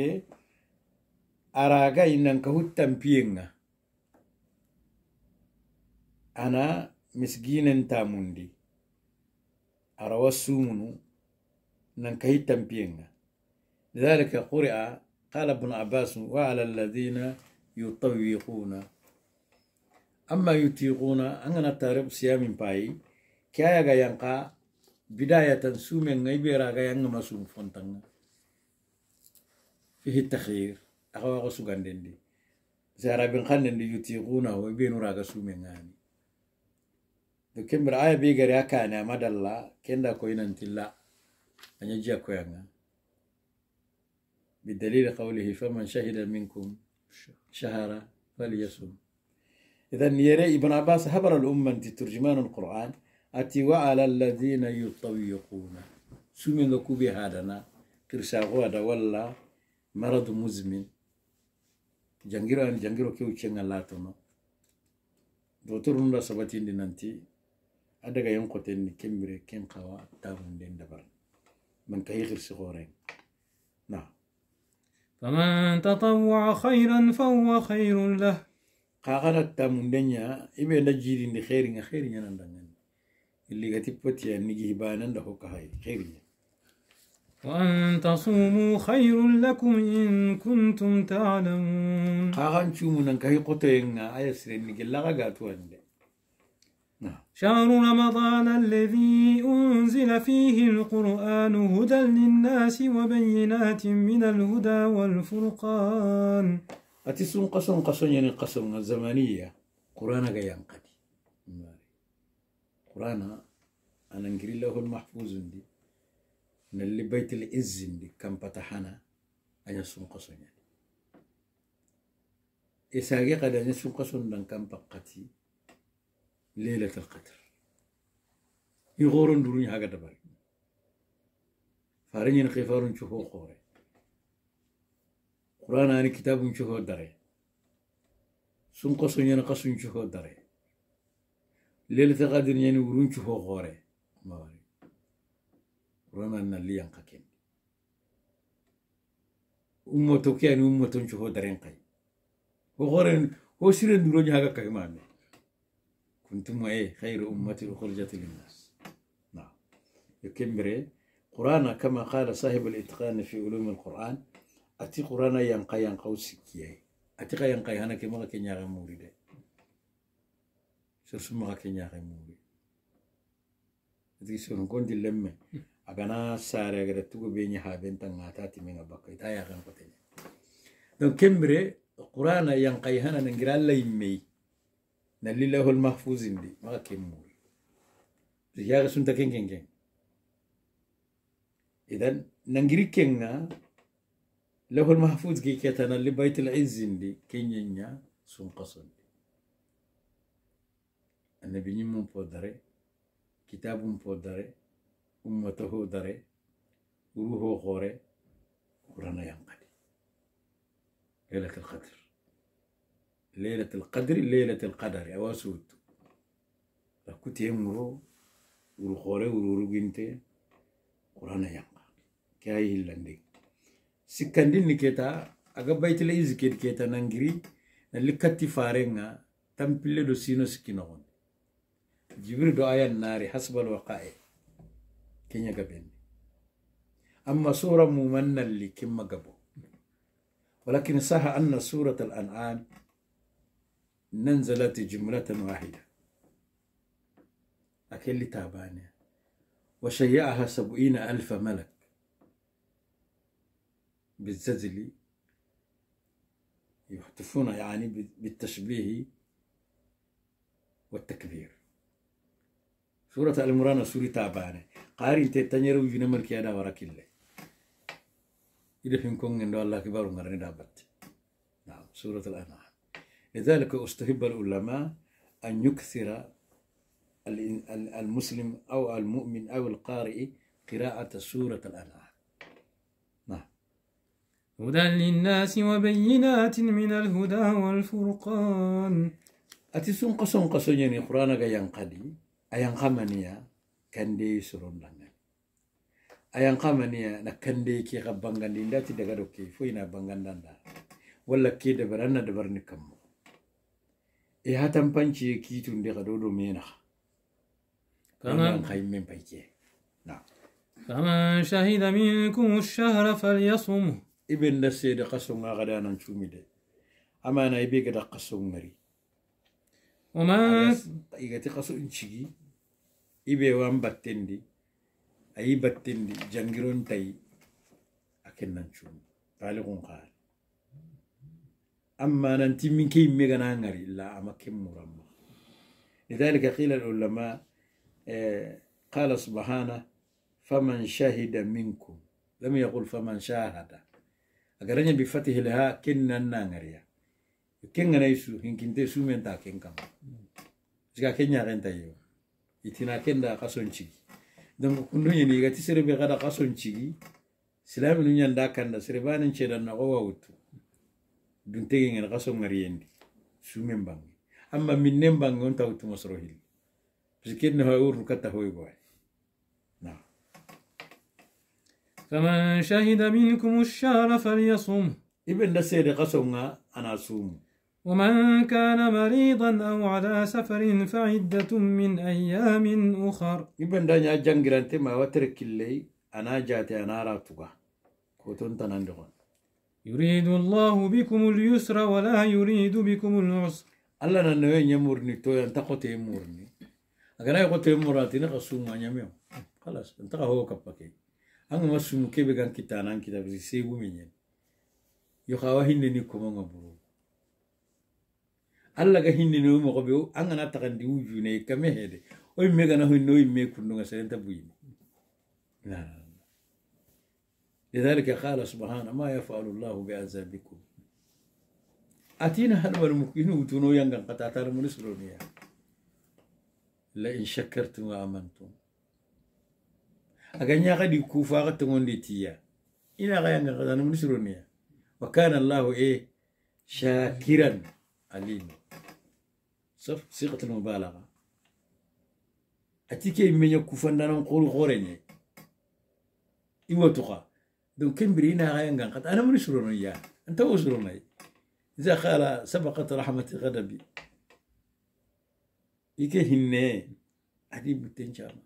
أروا السومن ننكهي تنبين لذلك قرأ قال ابن عباس وعلى الذين يطويقون أما يطيقون أننا تارب سيام باي كايا غيانقا بداية سومن غيبيرا غيان مسوم فونتنا فيه التخير أخوة غسوغان دي زهرا بن خان دي يطيقون ويبينو راغا سومن غاني to kimbir aya bi gari aka ne madalla kenda ko inan tilla anya jiya ko yanga بدليل قوله فمن شهد منكم شهر فليصم إذا يرى ابن عباس هبر الأمة أنت ترجمان القرآن أتي وعلى الذين يطوقون سمين لكو بهادنا كرساغو هذا ولا مرض مزمن جنجرو أن جنجرو كيو تشنغ اللاتنا دوتر نرى سبتين دي ننتي adaga yon kote ni kimbre kim kawa tawun den dabar man kay khir sigoren na فمن تطوع خيرا فهو خير له قاغرت تام الدنيا إما نجيري خير خير يا اللي قتي بوتي نجي هبانا له كهاي خير وأن تصوموا خير لكم إن كنتم تعلمون قاغن شو من كهي قتين آية سرني كلا قاتوا عند شهر رمضان الذي أنزل فيه القرآن هدى للناس وبينات من الهدى والفرقان أتسون قصن قصن يعني قصن الزمانية قرآن غيان قدي قرآن أنا نقري له المحفوظ دي من اللي بيت العز دي كم فتحنا أنا سون قصن يعني إساقي قد أنا سون قصن كم بقتي ليلة القدر يغورن دوني حاجة دبر فارني نخيفارن شوفو قوري قرآن أنا كتاب شوفو دري سنقصن ينقصن شوفو دري ليلة القدر يعني ينورون شوفو قوري ماري قرآن أنا اللي ينقاكين أمتو كيان أمتو شوفو درين قي وغورن هو سيرن دروني حاجة كيماني kuntum eh khairu ummati ukhrijat linnas nah yukimbre qur'ana kama qala sahib al-itqan fi ulum al-qur'an ati qur'ana yang yanqa usikiyai ati qa yanqa hana ke mala ke nyaare muride sur suma ke nyaare muride ati sun kondi lemme agana sare agada tugo be nya haben tangata ti menga bakka ita ya kan kote donc kembre qur'ana yanqa hana ngira lay mei نللي له المحفوظين دي ما كمول زيارة سنتا كين كين كين إذا ننجري كينا له المحفوظ كي كتنا اللي بيت العزين دي كين ينيا سون قصد النبي نيم مفضره كتاب مفضره أمته داره وروحه غوره ورانا ينقل إلك الخطر ليلة القدر ليلة القدر يا واسود كنت يمرو ورخوري ورورجنتي قرآن يانقا كاي هلاندي سكاندين نكتا أجا بيت ليز كيد كتا نانجري نلكتي فارنغا تمبلي دو سينو سكينون جبريل دو آية النار حسب الوقائع كينيا قبل أما سورة ممنة اللي كم قبو ولكن صح أن سورة الأنعام ننزلت جملة واحدة أكل تعبانة وشيعها سبعين ألف ملك بالزلزل يحتفون يعني بالتشبيه والتكبير سورة المرانة سورة تعبانة قارن تتنيرو جنا ملكي أنا وراك الله إذا فينكم عند الله كبار مرني دابت نعم سورة الأنعام لذلك استحب العلماء أن يكثر المسلم أو المؤمن أو القارئ قراءة سورة الأنعام نعم هدى للناس وبينات من الهدى والفرقان أتي سنقا سنقا سنيني قرآن ينقدي أينقمني كندي سرون لنا أينقمني نكندي كي غبانغان دي داتي دغدوكي فوينا بانغان داندا ولا كي دبرنا دبرني كمو e hatan panci kitunde ka ɗo do mena faman hay men payke na faman shahida minkum shahra falyasum ibin da sai da kason ga gada nan cumi dai amana ibe ga da kason ngari ومن إيجاتي قصو إنشجي إبي وان باتندي أي باتندي جنجرون تاي أكنن شو تعلقون قال أما ننتي من كي ميغا نانغري لا أما كم مرمى لذلك قيل العلماء قال سبحانه فمن شهد منكم لم يقل فمن شاهد أقرني بفتح لها كنا نانغريا كنا نيسو يمكن تسو من تا كن كم سكا كنا رنتا يو itina kenda kason cigi donc kundu nyini gati sirbe kada kason cigi silami nu nyanda kanda sirbanin cedan na gowawutu duntege ngene kaso ngariyendi sume mbangi amma minne mbangi on taw tumo soro hil parce que ne hoy urnu katta hoy boy na faman shahida minkum ash-shahra falyasum ibn da sede kaso nga ana sumu ومن كان مريضا أو على سفر فعدة من أيام أخر يبن دانيا جنجرانتي ما وترك اللي أنا جاتي أنا راتوغا كوتون تناندغون يريد الله بكم اليسر ولا يريد بكم العسر الله نوي يمرني تو انت قوت يمرني اغنا قوت يمراتي نقصو ما نيمو خلاص انت هو كبكي انا مسمو كيف كان كتانا كتاب سيغو منين يخاوا هنني كوما غبرو الله ga hinni no mo gobe an gana takandi wuju ne kame hede o me gana hinno me kunno ga senta buyi na لذلك قال سبحانه ما يفعل الله بعذابكم أتينا هل ممكن وتنو ينقن قطع ترمون سرونيا لئن شكرتم وآمنتم أغنيا قد يكوفا قد تيا إنا غيان قطع من سرونيا وكان الله إيه شاكرا عليم صف صيغة المبالغة أتيكي من يكوفا نانون قول غورني إيوة تقى دو كمبري ناغين قد أنا من شرون إياه أنت وشروني إذا قال سبقت رحمة غضبي يكي هنين أديب التنشامة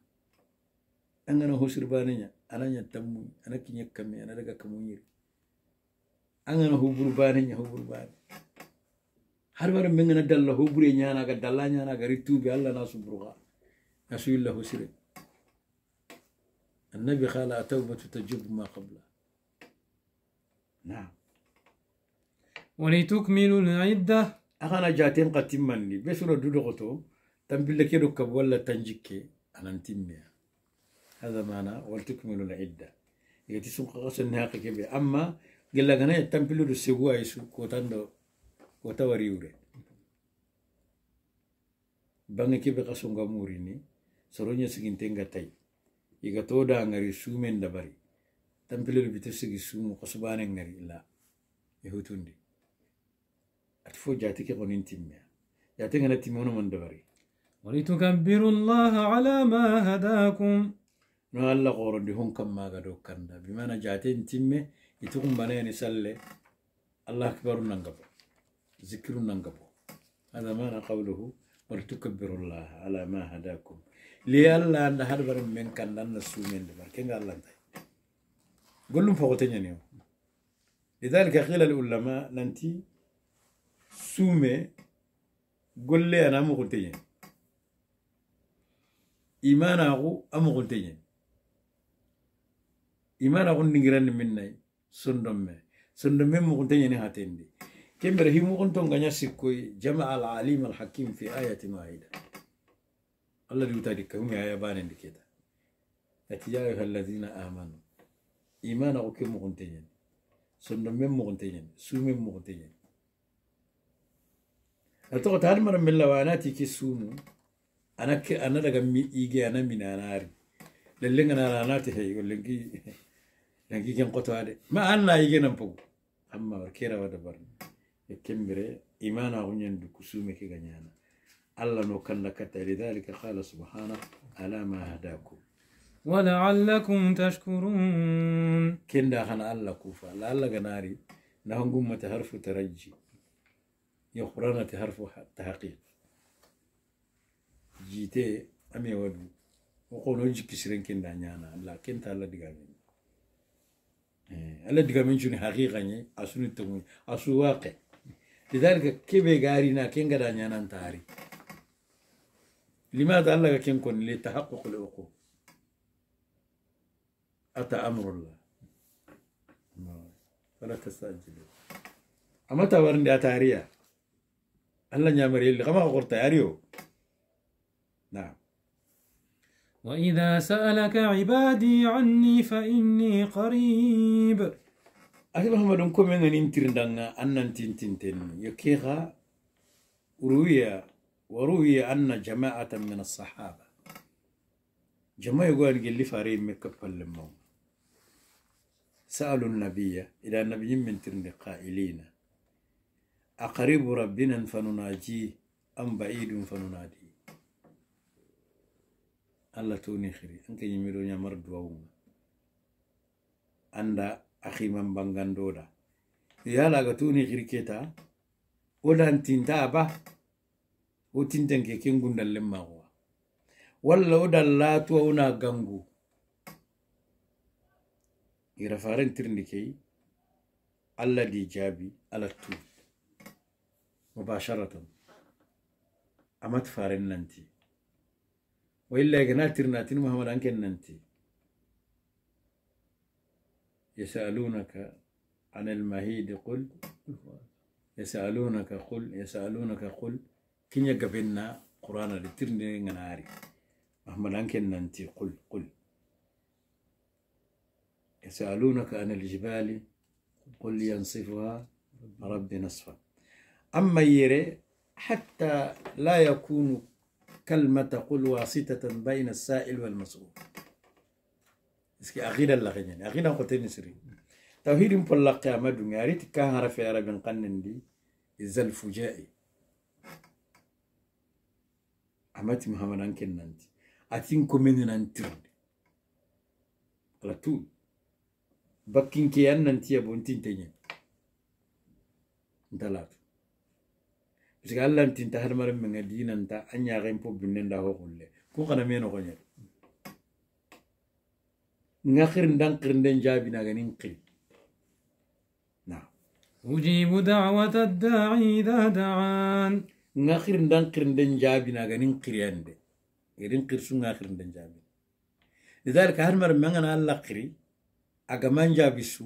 أنا هو شربانيا أنا يتمو أنا كي يكمي أنا لك كمونير أنا هو بربانيا هو بربانيا harbar mengana dalla hobure nyana ga dalla nyana ga ritube alla na subruha nasu illa husire annabi khala tawbatu tajib ma qabla Nah, wan itu kemilun la edah akan aja temka timman di besun odudok otou, tampil deki rok kabual la tang jike alan timnya, mana wontik kemilun la edah, ika tisung kakasan nia kekebe amma gelagane ya tampil odus sewuai su kotando bang keke kasung kamur ini soronya saking tengkatai, ika todang ari sumen dabari. تنبلل بتسجي السوم وقصبان نري لا يهوتون دي أتفو جاتك غنين تيميا جاتك أنا تيمون من دبري ولتكبروا الله على ما هداكم نو الله قرن دي هم كم ما قدو كندا بما نجاتين تيمي يتقم بنين سلة الله أكبر ننقبو ذكر ننقبو هذا معنى قوله ولتكبروا الله على ما هداكم لي ليالله أن هدبر من كندا نسومين دبر كندا الله انتهي قول لهم فوتين يوم يعني. لذلك قيل العلماء ننتي سومي قل لي أنا مو مغنتين إيمان أغو أمغنتين إيمان أغو نجران مني سندم سندم مو سندمي مغنتين هاتين دي كم برهيم مغنتون غنيا سكوي جمع العليم الحكيم في آية واحدة الله يوتا ديك هم يا بانين ديكيتا يا أيها الذين آمنوا imana ko ke muguntenyen sunna mem muguntenyen su mem muguntenyen alto ta har mara milla wana ti ki sumu ana ke ana daga mi ige ana minanari lalle ngana rana ta he lengi lengi gen qoto ade ma anna ige nan pogo amma kera wada bar e kembere imana gunyen du kusume ke ganyana Allah no kanna kata lidhalika qala subhanahu ala ma hadakum ولعلكم تشكرون كن كندا خن الله كوفا الله جناري نحن قوم حرف ترجي يخرانة تهرف تحقيق جيت أمي ودو وقول وجه كسرين كندا نيانا الله كنت الله دقامين إيه، الله دقامين شو حقيقة يعني أسوني تموي أسو واقع لذلك كيف نا كن كندا نيانا تاري لماذا الله كن كن لتحقق الوقوف أتى أمر الله فلا تستعجلوا أما تورن يا تاريا الله يامر يلي كما قلت أريو نعم وإذا سألك عبادي عني فإني قريب أجل هم دون من انتر أن نتين تين يكيغا روية وروي أن جماعة من الصحابة جماعة يقول لي فريم مكفل الموت سألوا النبي إلى نبي من ترن قائلين أقرب ربنا فنناجيه أم بعيد فنناديه الله توني خيري أنك يميرون يا مرد وهم أندا أخي من يا يالا توني خيري كيتا ولا أنتين انتنتا با وتنتنك كنغن لما هو ولا ودا لا هنا غنغو يرفارن ترنكي الذي جابي على التو مباشرة أما تفارن ننتي وإلا جنات ترناتين مهما لأنك ننتي يسألونك عن المهيد قل يسألونك قل يسألونك قل كن يقبلنا قرآن لترنين غناري مهما لأنك ننتي قل قل يسألونك عن الجبال قل ينصفها ربي نصفا أما يري حتى لا يكون كلمة قل واسطة بين السائل والمسؤول اسكي أخيرا لغنين أخيرا قتل نسري توحيد مبلا قيامة دنيا ريت كان في رب قنن دي إذا الفجائي أماتي محمد أنكن ننتي أتين كومين ننتر على طول bakkinke yan nantiya bontinte ñen ntalatu parce que alla ntinta hadamaren men ga dinanta a ñaxen po binnenda ho xulle kun xana me noxoñer nga xirindan xirinden jaabinaganin xiri أجيب دعوة الداعي إذا دعان ناخر ناخر نجابي ناغنين قريان دي غيرين قرسو ناخر نجابي لذلك هرمر من أنا الله قري aga man jaabi su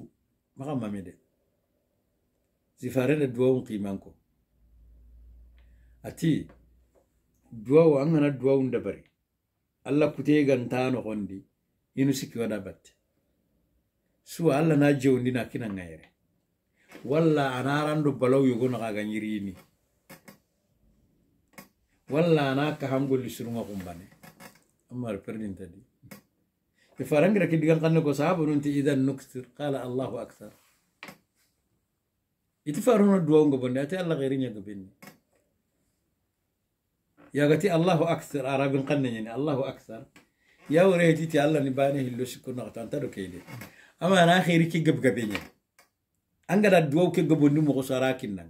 maxa mame de da duwawun qimanko ati duwawu an gana duwawun dabari allah kutee gantaa noxondi inu sikkiwada batte suwa allah na jewndi na kinanga yere walla anarando balaw yogo naxaga ñirini walla ana ka kaxangolli surunga xumbane amar perdinta di كفارن كده كده قال لك صعب انت اذا نكثر قال الله اكثر يتفارون الدعاء غبن ياتي الله غيرين يا غبن يا غتي الله اكثر عرب قنني الله اكثر يا وريتي تي الله نباني هلو شكو نقطه انت دوكيني اما انا خيري كي غب غبيني an gada duwaw ke gabondi مو sara kinnan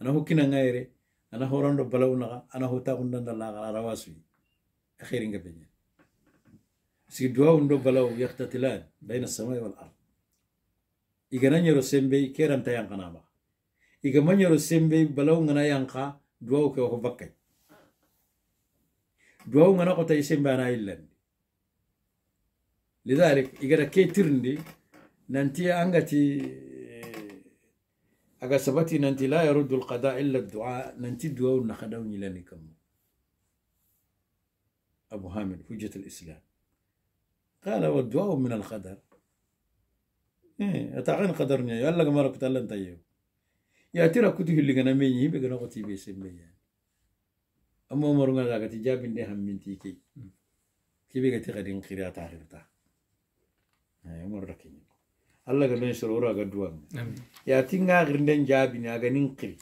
ana ho kinanga yere ana ho rando balawnaga انا هو taxundandalaga ara غرا a xeringa beñen سيدواو نوبلاو يختتلان بين السماء والأرض إيجانان يرو سيمبي كيرم تايان قناما إيجامان يرو سيمبي بلاو غنا يانقا دواو كيو خبكي دواو غنا قطا يسيمبي أنا إلان لذلك إيجانا كي ترندي ننتي أنغتي أغا سبتي ننتي لا يرد القضاء إلا الدعاء ننتي دواو نخدوني لاني كم أبو هامد حجة الإسلام قال والدعاء من الخدر إيه أتعين قدرني يلا جمارة كتلا نتيجه يا ترى كتير اللي كنا مني بيجنا قتي بيسم بيا أما مرنا لا كتير جابين ده هم من تيكي كي بيجا تقدين تعرف تا هاي مرة ركيني الله كنا نشرورا قدوان نعم. يا تينا غرندن جابين أغنين قري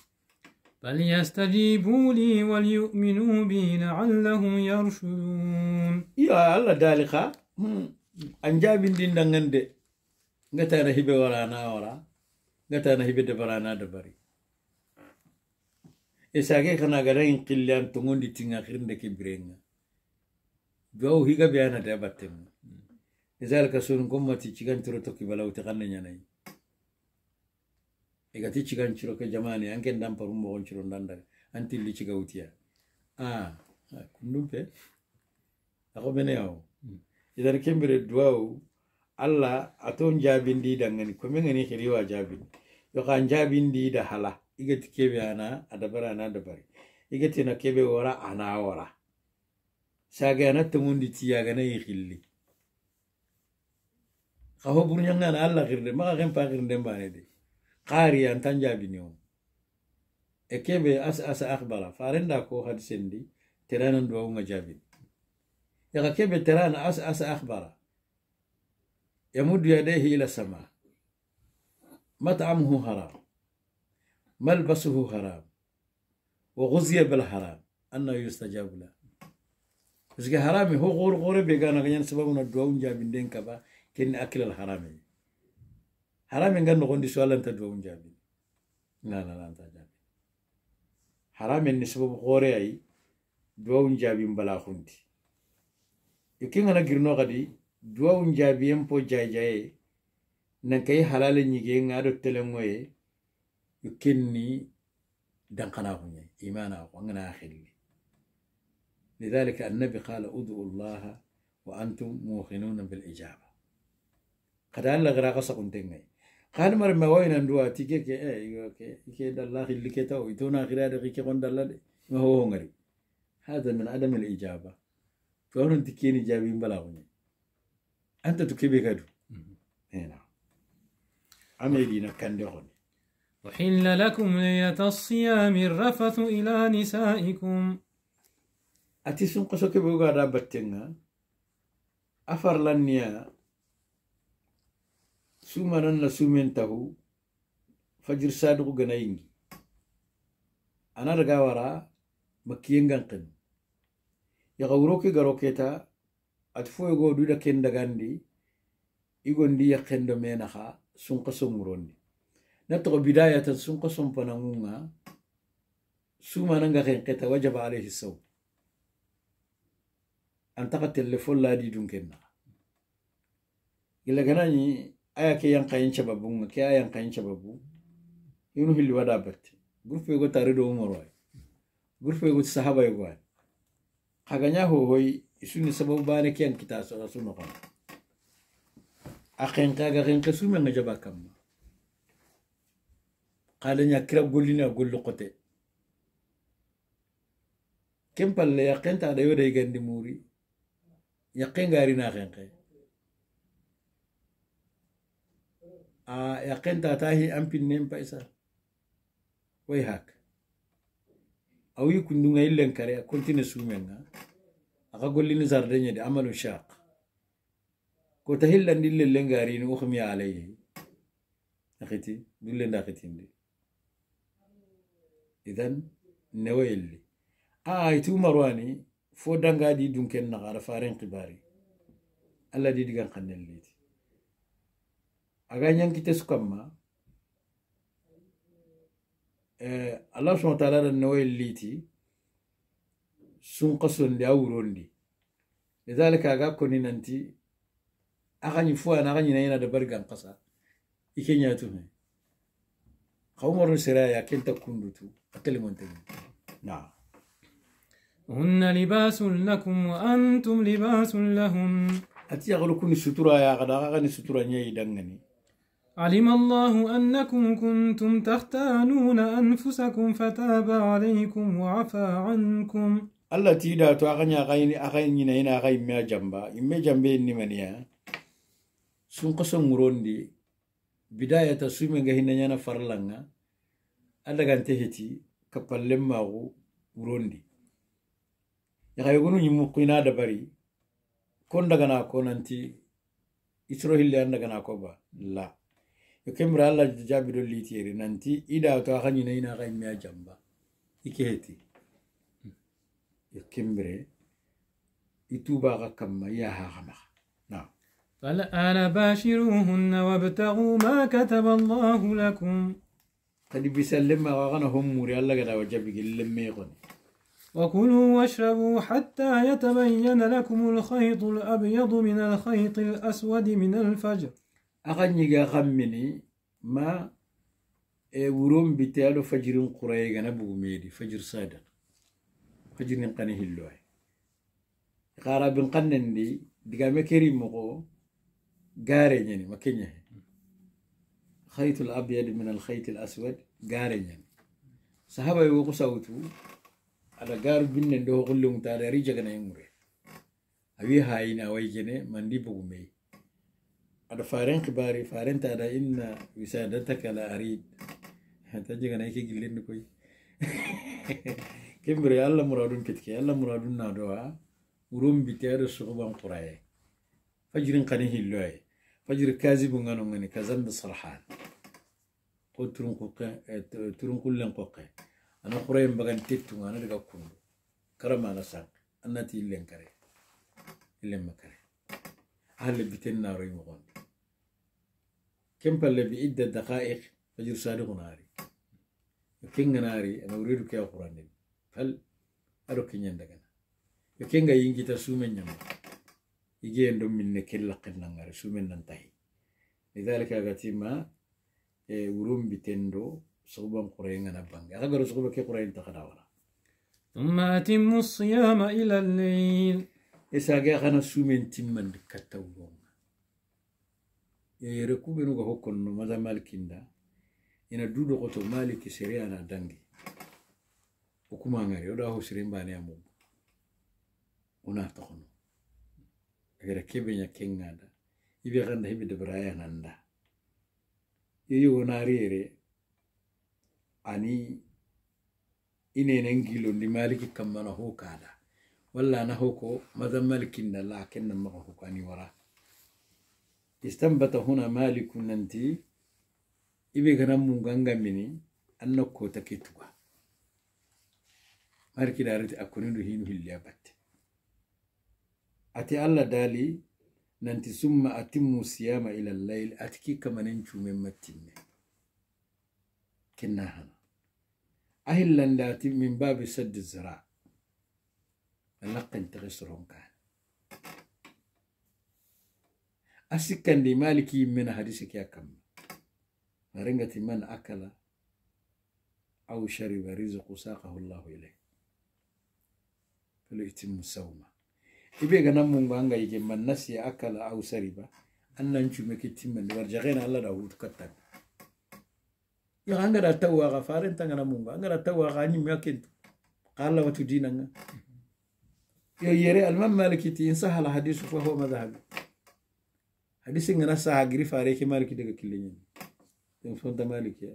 فليستجيبوا لي وليؤمنوا بي لعلهم يرشدون يا الله ذلك anja bindin dangan de na hibe warana ngata na hibe de de bari esage kana gara in qillan tungundi tinga khirnde kibrenga gaw higa biana da batem ka sun gommati cigan tiro tokki balaw te kanne ega ti cigan ciro ke jamani anke ndampar mo gon ciro ndanda antilli cigawtiya ah, ah kundumpe Aku benar idan kembere duwawu alla aton jabin dangani ko men ngani kiriwa jabin yo jabin di da hala igati kebe ana adabara ana dabari igati na kebe ora ana ora. saga ana tumundi tiyaga na yikilli kaho burnyanga na alla kirde maka kan pa kirde bane de qari an tan jabini o ekebe as as akhbara farenda ko hadsendi teranan duwawu ngajabini يا كيف ترى أس أس أخبره يمد يديه إلى السماء مطعمه حرام ملبسه حرام وغزي بالحرام أنه يستجاب له بس حرام هو غور غور بيجانا غيان سبب من الدعاء جابين دين كبا كن أكل الحرام حرام إن كان نقول سؤال أنت دعاء جابين لا لا لا أنت جابين حرام إن سبب غوري أي دعاء جابين بلا خنتي يكين غنا غيرنو غادي دواو نجابيم بو جاي جاي نكاي حلال نيغي نارو تلموي يكيني دان قنا غني ايمانا وغنا خلي لذلك النبي قال ادعوا الله وانتم موقنون بالاجابه قد ان لغرا قسقون تنغي قال مر ما وين اندوا تيكي كي اي اوكي كي دال الله اللي كي تو يتونا غرا دقي كي قندال ما هو غري هذا من عدم الاجابه Fauron tikini jabi mbala wunye. Anta tukibe kadu. Hena. Mhm. Ameli na kande honi. Wahilla lakum leyata siyami rafathu ila nisaikum. Ati sumko soke buka rabat tenga. Afar lania Sumaran la sumen Fajir saduku gana Anar gawara. Makiengang kenu ya yaga wuroke garo ego ati fo yogo duda ken ya igondi yakkendo menaha sunka somurondi natogo bidayatan sunka sompanangunga sumananga ken keta wajaba alayhi saw antaka telefon ladi dun kennaha ilaganani aya ke yankayin cababunga ke aya kain cababu yunu hilli wada batte groupe yogo tarido umoro gurfe go sahaba yogo haganya hohoy isuni sabo bane kian kita so no kam akhen kaga khen kasuma jaba kam nya kira golina gollu qote kem palle yaqen ta dayo day gandi muri yaqen gari na khen khay a yaqen ta tahi ampin nem paisa way hak awi kundunga illen kare kontine sumenga aka gollini sardeñede amalu shaq ko ta hillandi ille lengarini ukhmi alayhi akhiti dulle nda akhitindi idan newo illi a iti umarwani fo dangadi dunken naxara faren kibari alla di digan xannelliti aga ñankite sukamma الله سبحانه وتعالى النوايا اللي تي سون سنقصن دي أورون دي لذلك أجاب كوني ننتي أغني أنا أغني نينا دبرغان قصا إكي نياتوه قومر سرايا كنت كندتو أكلم أنتم نعم هن لباس لكم وأنتم لباس لهم أتي أغلقون سترة يا غدا أغني سترة نيي دنغني علم الله أنكم كنتم تختانون أنفسكم فتاب عليكم وعفى عنكم الله تيدا تو أغني أغني أغني نينا أغني ما جنبا إما جنبي إني منيا سنقص مروندي بداية سويمة غهنا يانا فرلنا الله كان تهتي كبلم ماغو مروندي يغيقونو يمقنا دبري كون دغنا كوننتي إسرائيل لأن دغنا كوبا لا yokemra alla jabido litiyeri nanti idato aka ñina ina ka immeya jamba ikeheti yokembre ituba ka kamma yaha kamaha naam فالآن باشروهن وابتغوا ما كتب الله لكم قد بيسلم غاغنا هم مري الله قد وجب يلم يغني وكلوا واشربوا حتى يتبين لكم الخيط الأبيض من الخيط الأسود من الفجر أغنيغا غمني ما وروم بتالو فجر قريغا نبو ميدي فجر صادق فجر نقنه اللوه غارة بنقنن دي دقامة كريم مقو غارة يعني مكينيه خيط الأبيض من الخيط الأسود غارة يعني صحابة يوقو ساوتو على غار بنن دو غلوم تاري ريجا غنا يمري أبي هاينا ويجني من دي ada faren kebari faren ta ada inna ta kala arid hata jiga na yake gillin koy kimbre alla muradun kitke alla muradun na doa urum bitiyar suban kurae fajirin kani hilloy fajir kazi ngano ngani kazan bisrahan sarhan ko turun eh, kulen qoqa ana qurayen bagan tittu ngana daga kundu karama na sak ti illen kare ilen makare ahal bitin na roi mo كم اللي بعدة دقائق فجر صادق ناري يكين ناري أنا أريد كي أقرأني فل أروك يندعنا يكين غي ينجي تسومن يما يجي عندهم من كل لقنا نعري سومن ننتهي لذلك أقتيما إيه، ورم بتندو صوبا قرين أنا بانجا أقرأ صوبا كي قرين ولا ثم أتم الصيام إلى الليل إسا جاء أنا سومن تمن كتوم yayere kuɓenuga hokkonno maza malikinda ina duɗokoto maliki sere ana dangi o kumangari oɗa ho sere mbane a mum ona tokono agara keɓeña kengada iɓe ganda heɓe debaraya nanda yeyi wonari yere ani inenen gilondi maliki kammana ho kada walla ana hoko maza malikinda la kennan maga hoko wara istanba ta'uun maliku nanti itti ibe kanammuu ganga mine ana kootoo keetii wa mara kidaarete akkanii nuyi hin hiliya bati a allah daali nanti summa a ti musi'aama ila layili a ti kaman juumee kennaa haadha a hin min baabi sadi ziraa nallqindhamee solonka. asikkan di maliki mena hadisi kia kamma marengati man akala au shariba rizqu saqahu llahu ilayh فليتم الصوم إبي غنا مونغانغا يجي من نسي أكل أو سربا أن ننشو مكتم من ورجعين الله داود كتن yo anga da tawa ga farin tanga na munga anga da tawa ga ni miyakin qala wa tudinanga yo yere al-mam maliki tin sahala hadithu fa huwa madhhabi hadisi ngana saha giri fare ke maliki daga killenyen don fonta maliki ya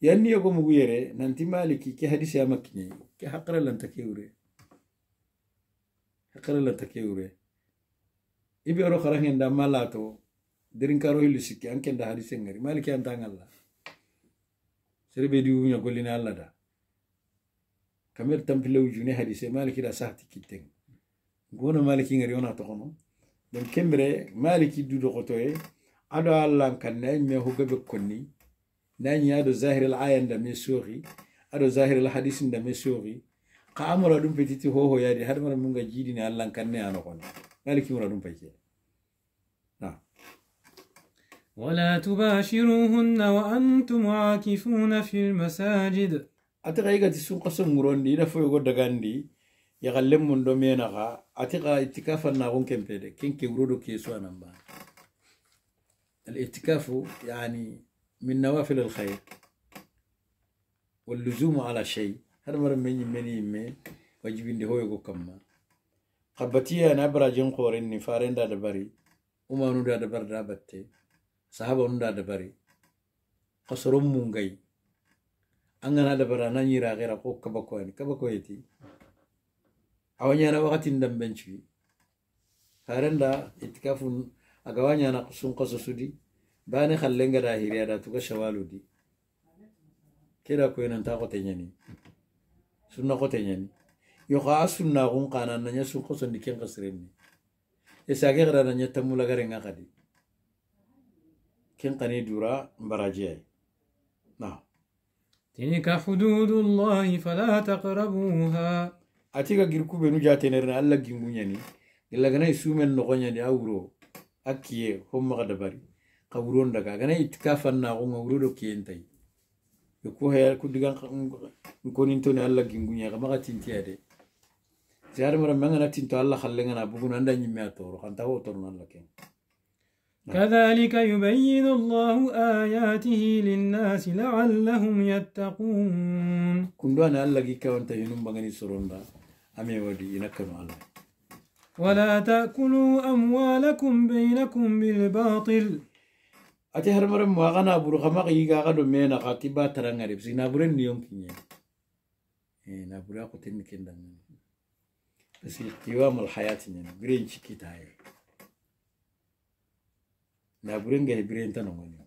yanni yogo mugu nanti maliki ke hadisi ya makinye ke hakara lanta ure hakara lanta ure ibi oro kharangen da malato dirin karo hilu sikki hadisi ngari maliki anta ya ngalla serebe di golina alla da kamer tampile ujune hadise maliki da sahti kiteng gona maliki ngari ona tokono kono den kembre maliki dudo kotoye ado allan kanne me hugabe konni nani ado zahir al aya nda me sori ado zahir al hadis nda me sori ka amara dum petiti ho ho yadi har mara munga jidi ni allan kanne ano kon maliki mura dum payke ولا تباشروهن وأنتم عاكفون في المساجد أتغيقتي سوق سمرون دي نفو يقول يغلم من دومينها atiqa itikafa nagon kempede kenke wurodo keso anamba الاتكاف يعني من نوافل الخير واللزوم على شيء هر مر من يمني يمي واجبين دي هويغو كما قبتي انا برا جن قورن فارن دبري وما نودا دبر دابتي صحابه نودا دبري قصرم مونغاي angana dabara nanyira gera ko kabako ani kabako awanyana wakatin dambenchi harenda itikafun agawanyana sun qaso sudi bani khallenga da hiriyada tuka shawaludi keda ko nan ta qote nyani sunna qote nyani yo kha sunna gun qana nanya sun qaso ndiken qasrenni esage gara nanya tamula garenga kadi ken qani dura mbaraje na تلك حدود الله فلا تقربوها ati ga girku benu jatener na alla gingu nyani illa gana isumen no gonya ni awuro akiye homma dabari ka wuron daga gana itikafan na go ngawuro do kiyentai ko hayal ku digan ko nin alla gingu nya ga maga tintiya de ziar mara mangana tinto alla khallenga na bugun anda nyimme atoro kanta ho torna alla ken كذلك يبين الله آياته للناس لعلهم يتقون كندوان Amin wa di inakum kan ala. Wa la ta'kulu amwalakum bainakum bil batil. Ati harmarim wa gana aburu khama ki yi gaga do kati ba tara ngarib. Si naburi ni yom Eh naburi ako tenni kenda mene. Besi tiwa mal hayati nye. Birin chiki tayo. Naburi ngele birin tanong wanyo.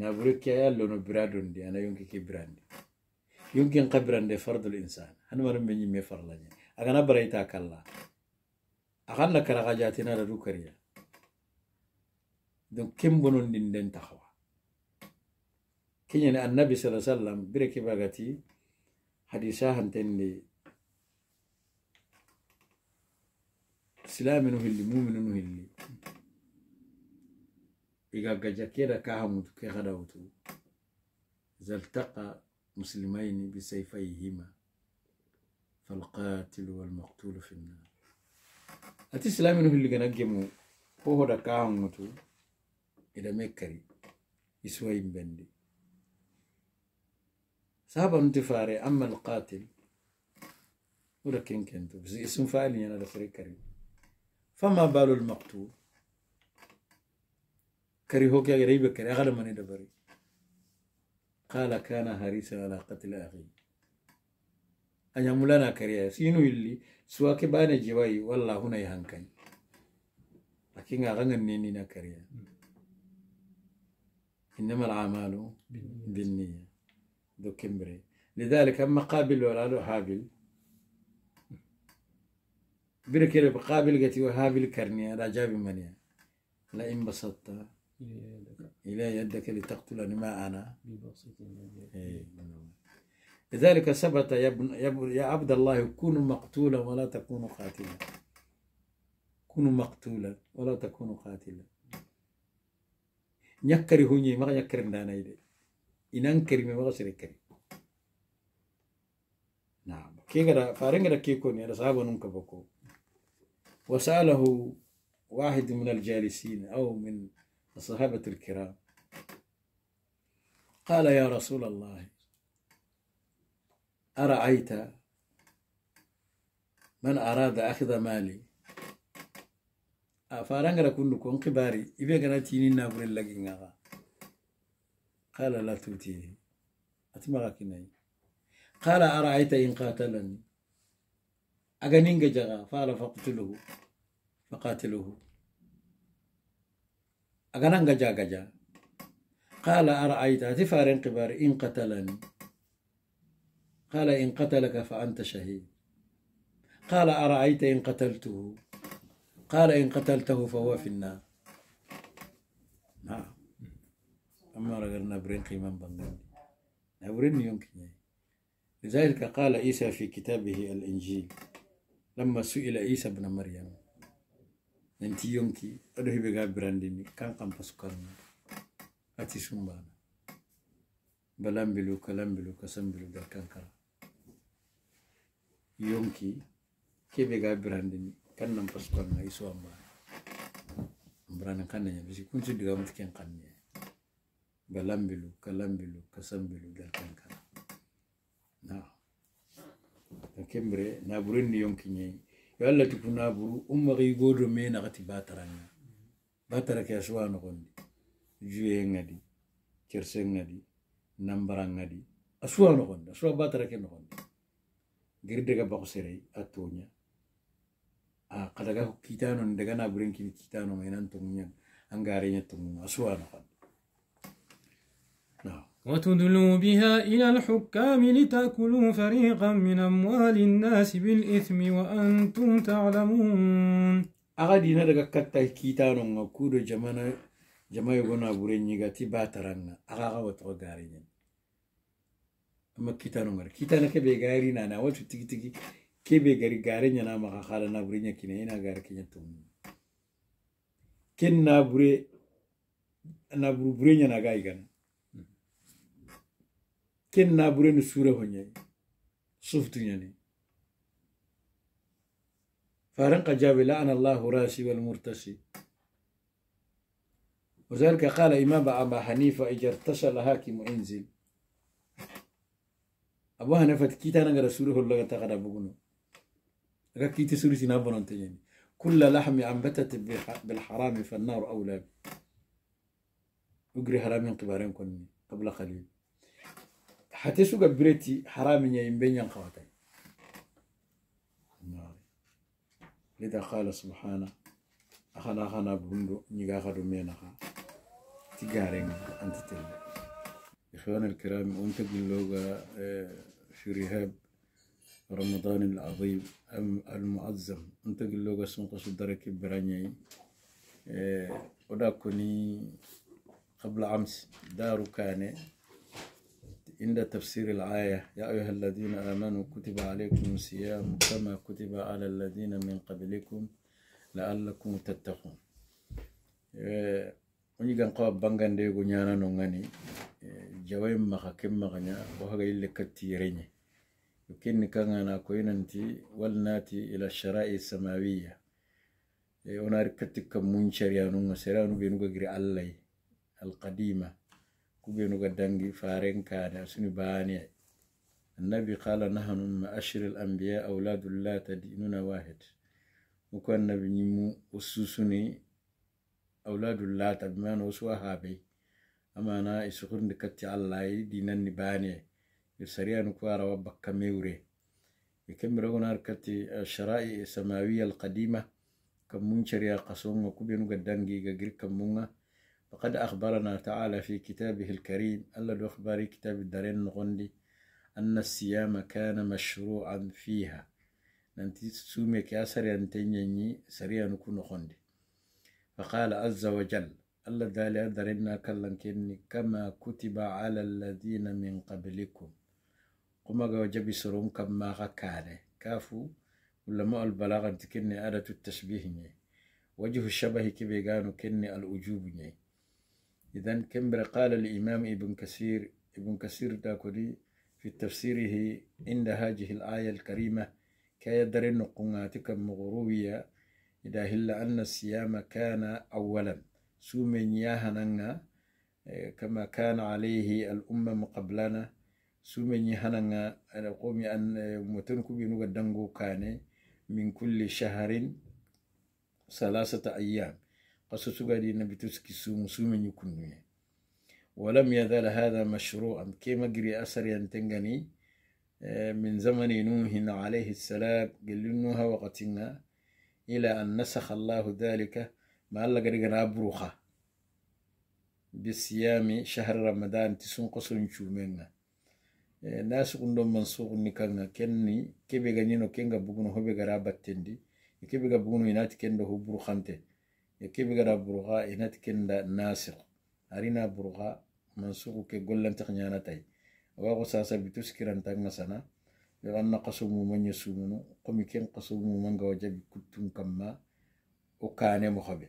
Naburi kaya ya lono biradun di anayong kiki birandi. يمكن قبرا فرض الإنسان أنا مرم من يمي فرلا أنا بريتا كلا أغنى كرغجاتنا لدو كريا دون كم بنون دين دين تخوى كين النبي صلى الله عليه وسلم بركي بغتي حديثا هنتني سلام نوه اللي مؤمن نوه اللي إذا جاكيرا كاها متو كيخدا وتو إذا مسلمين بسيفيهما فالقاتل والمقتول في النار ati silaminu hilli gana gemu ho hoda kahanŋotu ida mekkari isuwa yimbendi sahabanuti fare amma alqatil hoda kenkentu bisi isum faaliñanada sere kari fama balu lmaktul kari hoke agada yibe kari akadamani dabari قال كان حريصا على قتل أخي أنا ملانا كريا سينو اللي سوا كبان جواي والله هنا يهنكني لكن أغنى نينينا كريا إنما الأعمال بالنية ذو كمبري لذلك أما قابل ولا له هابل بركي بقابل قتي وهابل كرنيا لا جاب منيا لئن بسطت إلى يدك لتقتلني ما أنا إيه. لذلك ثبت يا, ابن يا عبد الله كن مقتولا ولا تكون قاتلا كن مقتولا ولا تكون قاتلا نكري هني ما نكري دانا يدي إن أنكري ما غسر كري نعم كي كذا فارن كذا كي كوني هذا صعب نمك وسأله واحد من الجالسين أو من الصحابة الكرام قال يا رسول الله أرأيت من أراد أخذ مالي أفارنغرا كنو كون كباري إبي غنا تيني نابر لغينا قال لا توتيني أتمغا كناي قال أرأيت إن قاتلني أغنينغ جغا فقتله فقاتله أغنان غجا غجا قال أرأيت أتفار انقبار إن قتلني قال إن قتلك فأنت شهيد قال أرأيت إن قتلته قال إن قتلته فهو في النار نعم أما رجل نبرين قيمان بنغني نبرين يمكن لذلك قال عيسى في كتابه الإنجيل لما سئل عيسى بن مريم nanti yonki aɗo heɓe ga kan kan pasukarna ati sumbana balambilu kalambilu kasambilu dar kankara yonki keɓe ga birandini kannan pasukarna iso ambana mbrana kannanya bisi kuncu digamut ken bilu, ya. balambilu kalambilu kasambilu kan kan na kembre na burin yonki ñayi yalla ti kuna buru ri godo me nagati bataranga batara ke asuwa nogondi juye ngadi kerse ngadi nambara ngadi asuwa nogondi aswa batara ke girde girdega bako serei atonya a kadaga kitano ndaga na burenkin kitano mainan tumunya angarenya tumu asuwa nogondi now وتدلوا بها إلى الحكام لتأكلوا فريقا من أموال الناس بالإثم وأنتم تعلمون أغادي ندغا كتا كيتانو وكود جمانا جما يغونا بورين نيغاتي باتران أغاغا وتغو غارين أما كيتانو غار كيتانا كبي غاري نانا وتو تيكي تيكي كبي غاري غاري نانا مغا خالا نابورين يكينا هنا غاري كينا توم كن نابوري نابوري بوريني غاي غايغانا كن naburenu سورة هنيه صفت yani فارن قجاب لعن الله راسي والمرتسي وذلك قال إمام أبا حنيفة إذا ارتسل هاكم انزل أبو حنيفة كيتانا نغا سورة الله تغدا بغنو أغا كيتا سورة نابون انتجاني كل لحم أنبتت بالحرام فالنار أولى أجري حرام قبارين كوني قبل خليل حتى سوق بريتي حرام يا بين ينقاتي لذا قال سبحانه أخنا أخنا بندو نيجا خدو خا تجارين أنت تلا إخوان الكرام أنتج اللغة آه، في رهاب رمضان العظيم أم المعظم أنت اللغة سنقص الدرك برانيي آه، ودا قبل أمس دارو كاني عند تفسير الآية يا أيها الذين آمنوا كتب عليكم الصيام كما كتب على الذين من قبلكم لعلكم تتقون onyi gan qawa bangande go nyana no ngani jawai maka kem maka nya ko haga ille katti renye yukinni kanga na ko inanti wal nati ila shara'i samawiyya e onar katti kam mun shari'a no ngasera no be no gire allai al qadima kubenuga dangi farenkaane asuni baaniya annabi qala nahanu maashiri alambiya auladullah tadinuna wahid muko annabi ñimmu o susuni auladullah tabimana o suwa amana e da katti allah e ɗinanni baaniya yo sariyanu ko arawa bakka mewre e kemmiragona katti eh, sharai e samawiya alqadima kam mun cariya kasonga kubenuga dangi ga girkan munga فقد أخبرنا تعالى في كتابه الكريم الذي أخبر كتاب الدارين الغندي أن الصيام كان مشروعا فيها ننتي سومي كاسر ينتيني سريع نكون غندي فقال عز وجل الله دالي أدرنا كني كما كتب على الذين من قبلكم قم وجب سرون كما غكاني كافو ولما البلاغة كني أدة التشبيه وجه الشبه كبيغانو كني الأجوب ني إذا كمبرا قال الإمام ابن كثير ابن كثير داكولي في تفسيره عند هذه الآية الكريمة كيدرن قناتك مغروية إذا إلا أن الصيام كان أولا سومن ياهننا كما كان عليه الأمم قبلنا سومن أن قوم أن متنكو بنو دنغو كان من كل شهر ثلاثة أيام قصصغادي نبي تسكي سوم سوم يكوني ولم يزال هذا مشروعا كما جري أثر ينتنغني آه، من زمن نوح عليه السلام قلنوها وقتنا إلى أن نسخ الله ذلك ما الله قرقنا بروخة بصيام شهر رمضان تسون قصون نشومنا آه، ناس كندو منسوق نكنا كني كبي غنينو كينغا بوغنو هوبي بغرابة تندي كبي غبغنو ينات كندو هو بروخانتي يكيبغرا برغا إنات كندا ناسخ أرينا برغا منسوخ كي قلن تخنيانا تاي وغو ساسا بتسكران تاك مسانا لأن قصوم من يسومنو قمي كن قصوم من غوجب كتن كما وكان مخبي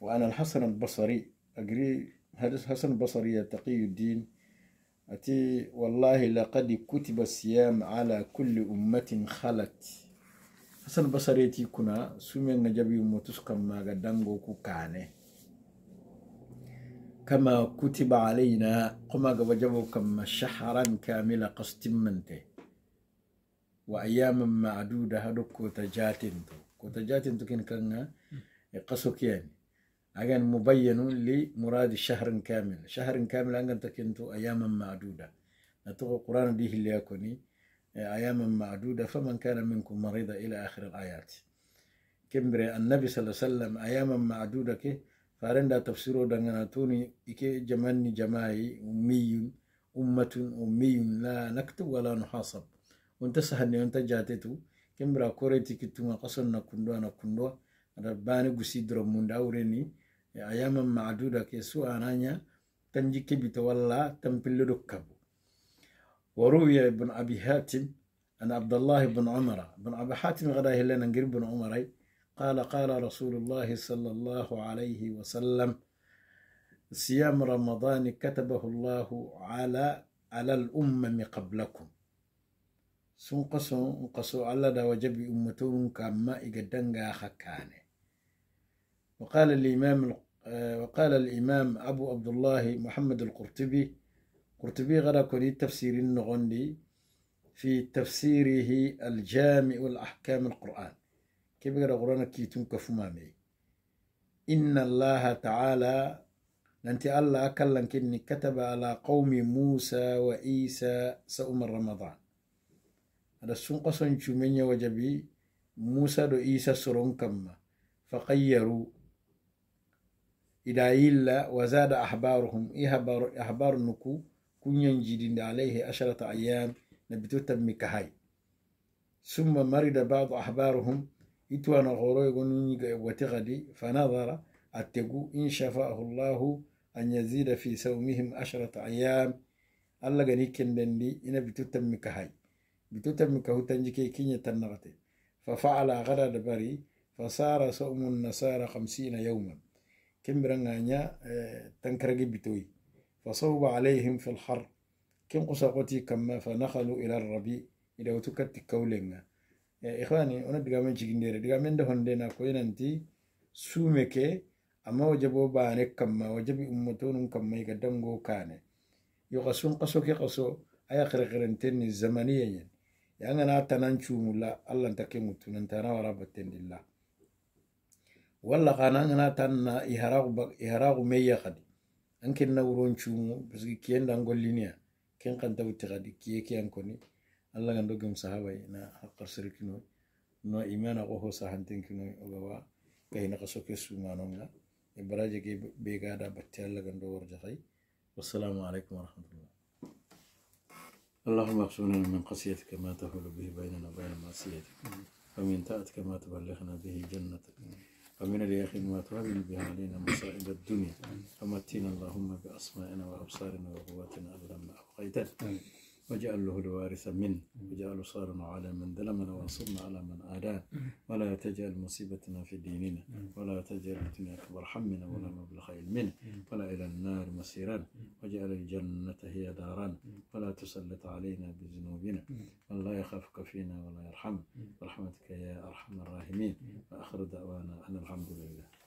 وأنا الحسن البصري أجري هذا حسن البصري تقي الدين أتي والله لقد كتب الصيام على كل أمة خلت hasan basareti kuna sumen ngajabi jabi kama kamma kukane dango ku kane kama kutiba alaina kuma ga wajabo kamma shaharan kamila qastimante wa ayyaman ma'duda hadu ko tajatinto ko tajatinto kin kanga e qaso agan mubayyanu li muradi shahrin kamil shahrin kamil angan takinto ayyaman ma'duda na to qur'an bihi liyakuni ayama macduda fama kaini min kun mari da ila akhri aya kembe annabi sallasallam ayama macduda ke farin da ke jamanai jamaai ummini ummini na anakta wala no hasan wunta sahanin wunta jate tu kembe a korai tikitin wa kaso na kundo a na kundo adama ba ni gusi dura mudaure ni ayama macduda ke su a ranya tan jiki bita wala tan fili duka. وروي ابن أبي هاتم أن عبد الله بن عمر بن أبي حاتم غداه لنا نقرب بن عمر قال قال رسول الله صلى الله عليه وسلم صيام رمضان كتبه الله على على الأمم قبلكم سنقصوا انقصوا على دا وجب da wajabi ummatun kamma وقال الإمام آه، وقال الإمام أبو عبد الله محمد القرطبي قرطبي كوني تفسير النغني في تفسيره الجامع الأحكام القرآن كيف القرآن قرآن كيتون كفمامي إن الله تعالى لأنت الله أكلا كني كتب على قوم موسى وإيسى سأم رمضان هذا السنقة سنشو من وجبي موسى دو إيسى سرون كما فقيروا إلى إلا وزاد أحبارهم إيه أحبار نكو kunyan jidin عليه عشرة أيام نبتو تمي كهاي ثم مرض بعض أحبارهم إتوانا غورو يغنوني وتغدي فنظر أتقو إن شفاه الله أن يزيد في سومهم عشرة أيام الله غني كندن دي إن بتو تمي كهاي بتو تمي كهو تنجكي كيني تنغتي ففعل غدا دبري فصار صوم النصارى خمسين يوما كمبرنغانيا آه، تنكرغي بتوي فصوب عليهم في الحر كم قصقتي كما فنخلوا إلى الربيع إذا وتكت كولنا يا إخواني أنا دعامين شجندير دعامين ده هندنا كوين أنتي سومك أما وجبوا بانك كما وجب أمتون كما يقدم جو كانه يقصون قصو كي قصو أي آخر قرنتين الزمنية يعني يعني أنا تنانشو ملا الله أنت كم نتكلم تنانتنا ورابتين لله والله أنا أنا تنا إهراق إهراق مية خدي anken na wuron cumu biski kiyen da ngol linia ken kanta wuti kadi kiye ki ankoni allah gando gem sahabai na hakkar sirkino no imana ko hosa hanten kino ogawa kay na kaso sumanonga e ke be gada batte allah gando worja kay wassalamu alaikum اللهم اغفر لنا من قسيتك ما تهول به بيننا وبين معصيتك ومن طاعتك ما تبلغنا به جنتك ومن اليقين ما تهون بها علينا مصائب الدنيا فمتنا اللهم بأسمائنا وأبصارنا وقواتنا أبدا ما أبقيتنا واجعله الوارث من واجعله صارنا على من ظلمنا وانصرنا على من آدانا ولا تجعل مصيبتنا في ديننا ولا تجعل الدنيا أكبر حمنا ولا مبلغ علمنا ولا إلى النار مصيرنا واجعل الجنة هي دارنا ولا تسلط علينا بذنوبنا من لا يخافك فينا ولا يرحمنا برحمتك يا أرحم الراحمين وآخر دعوانا أن الحمد لله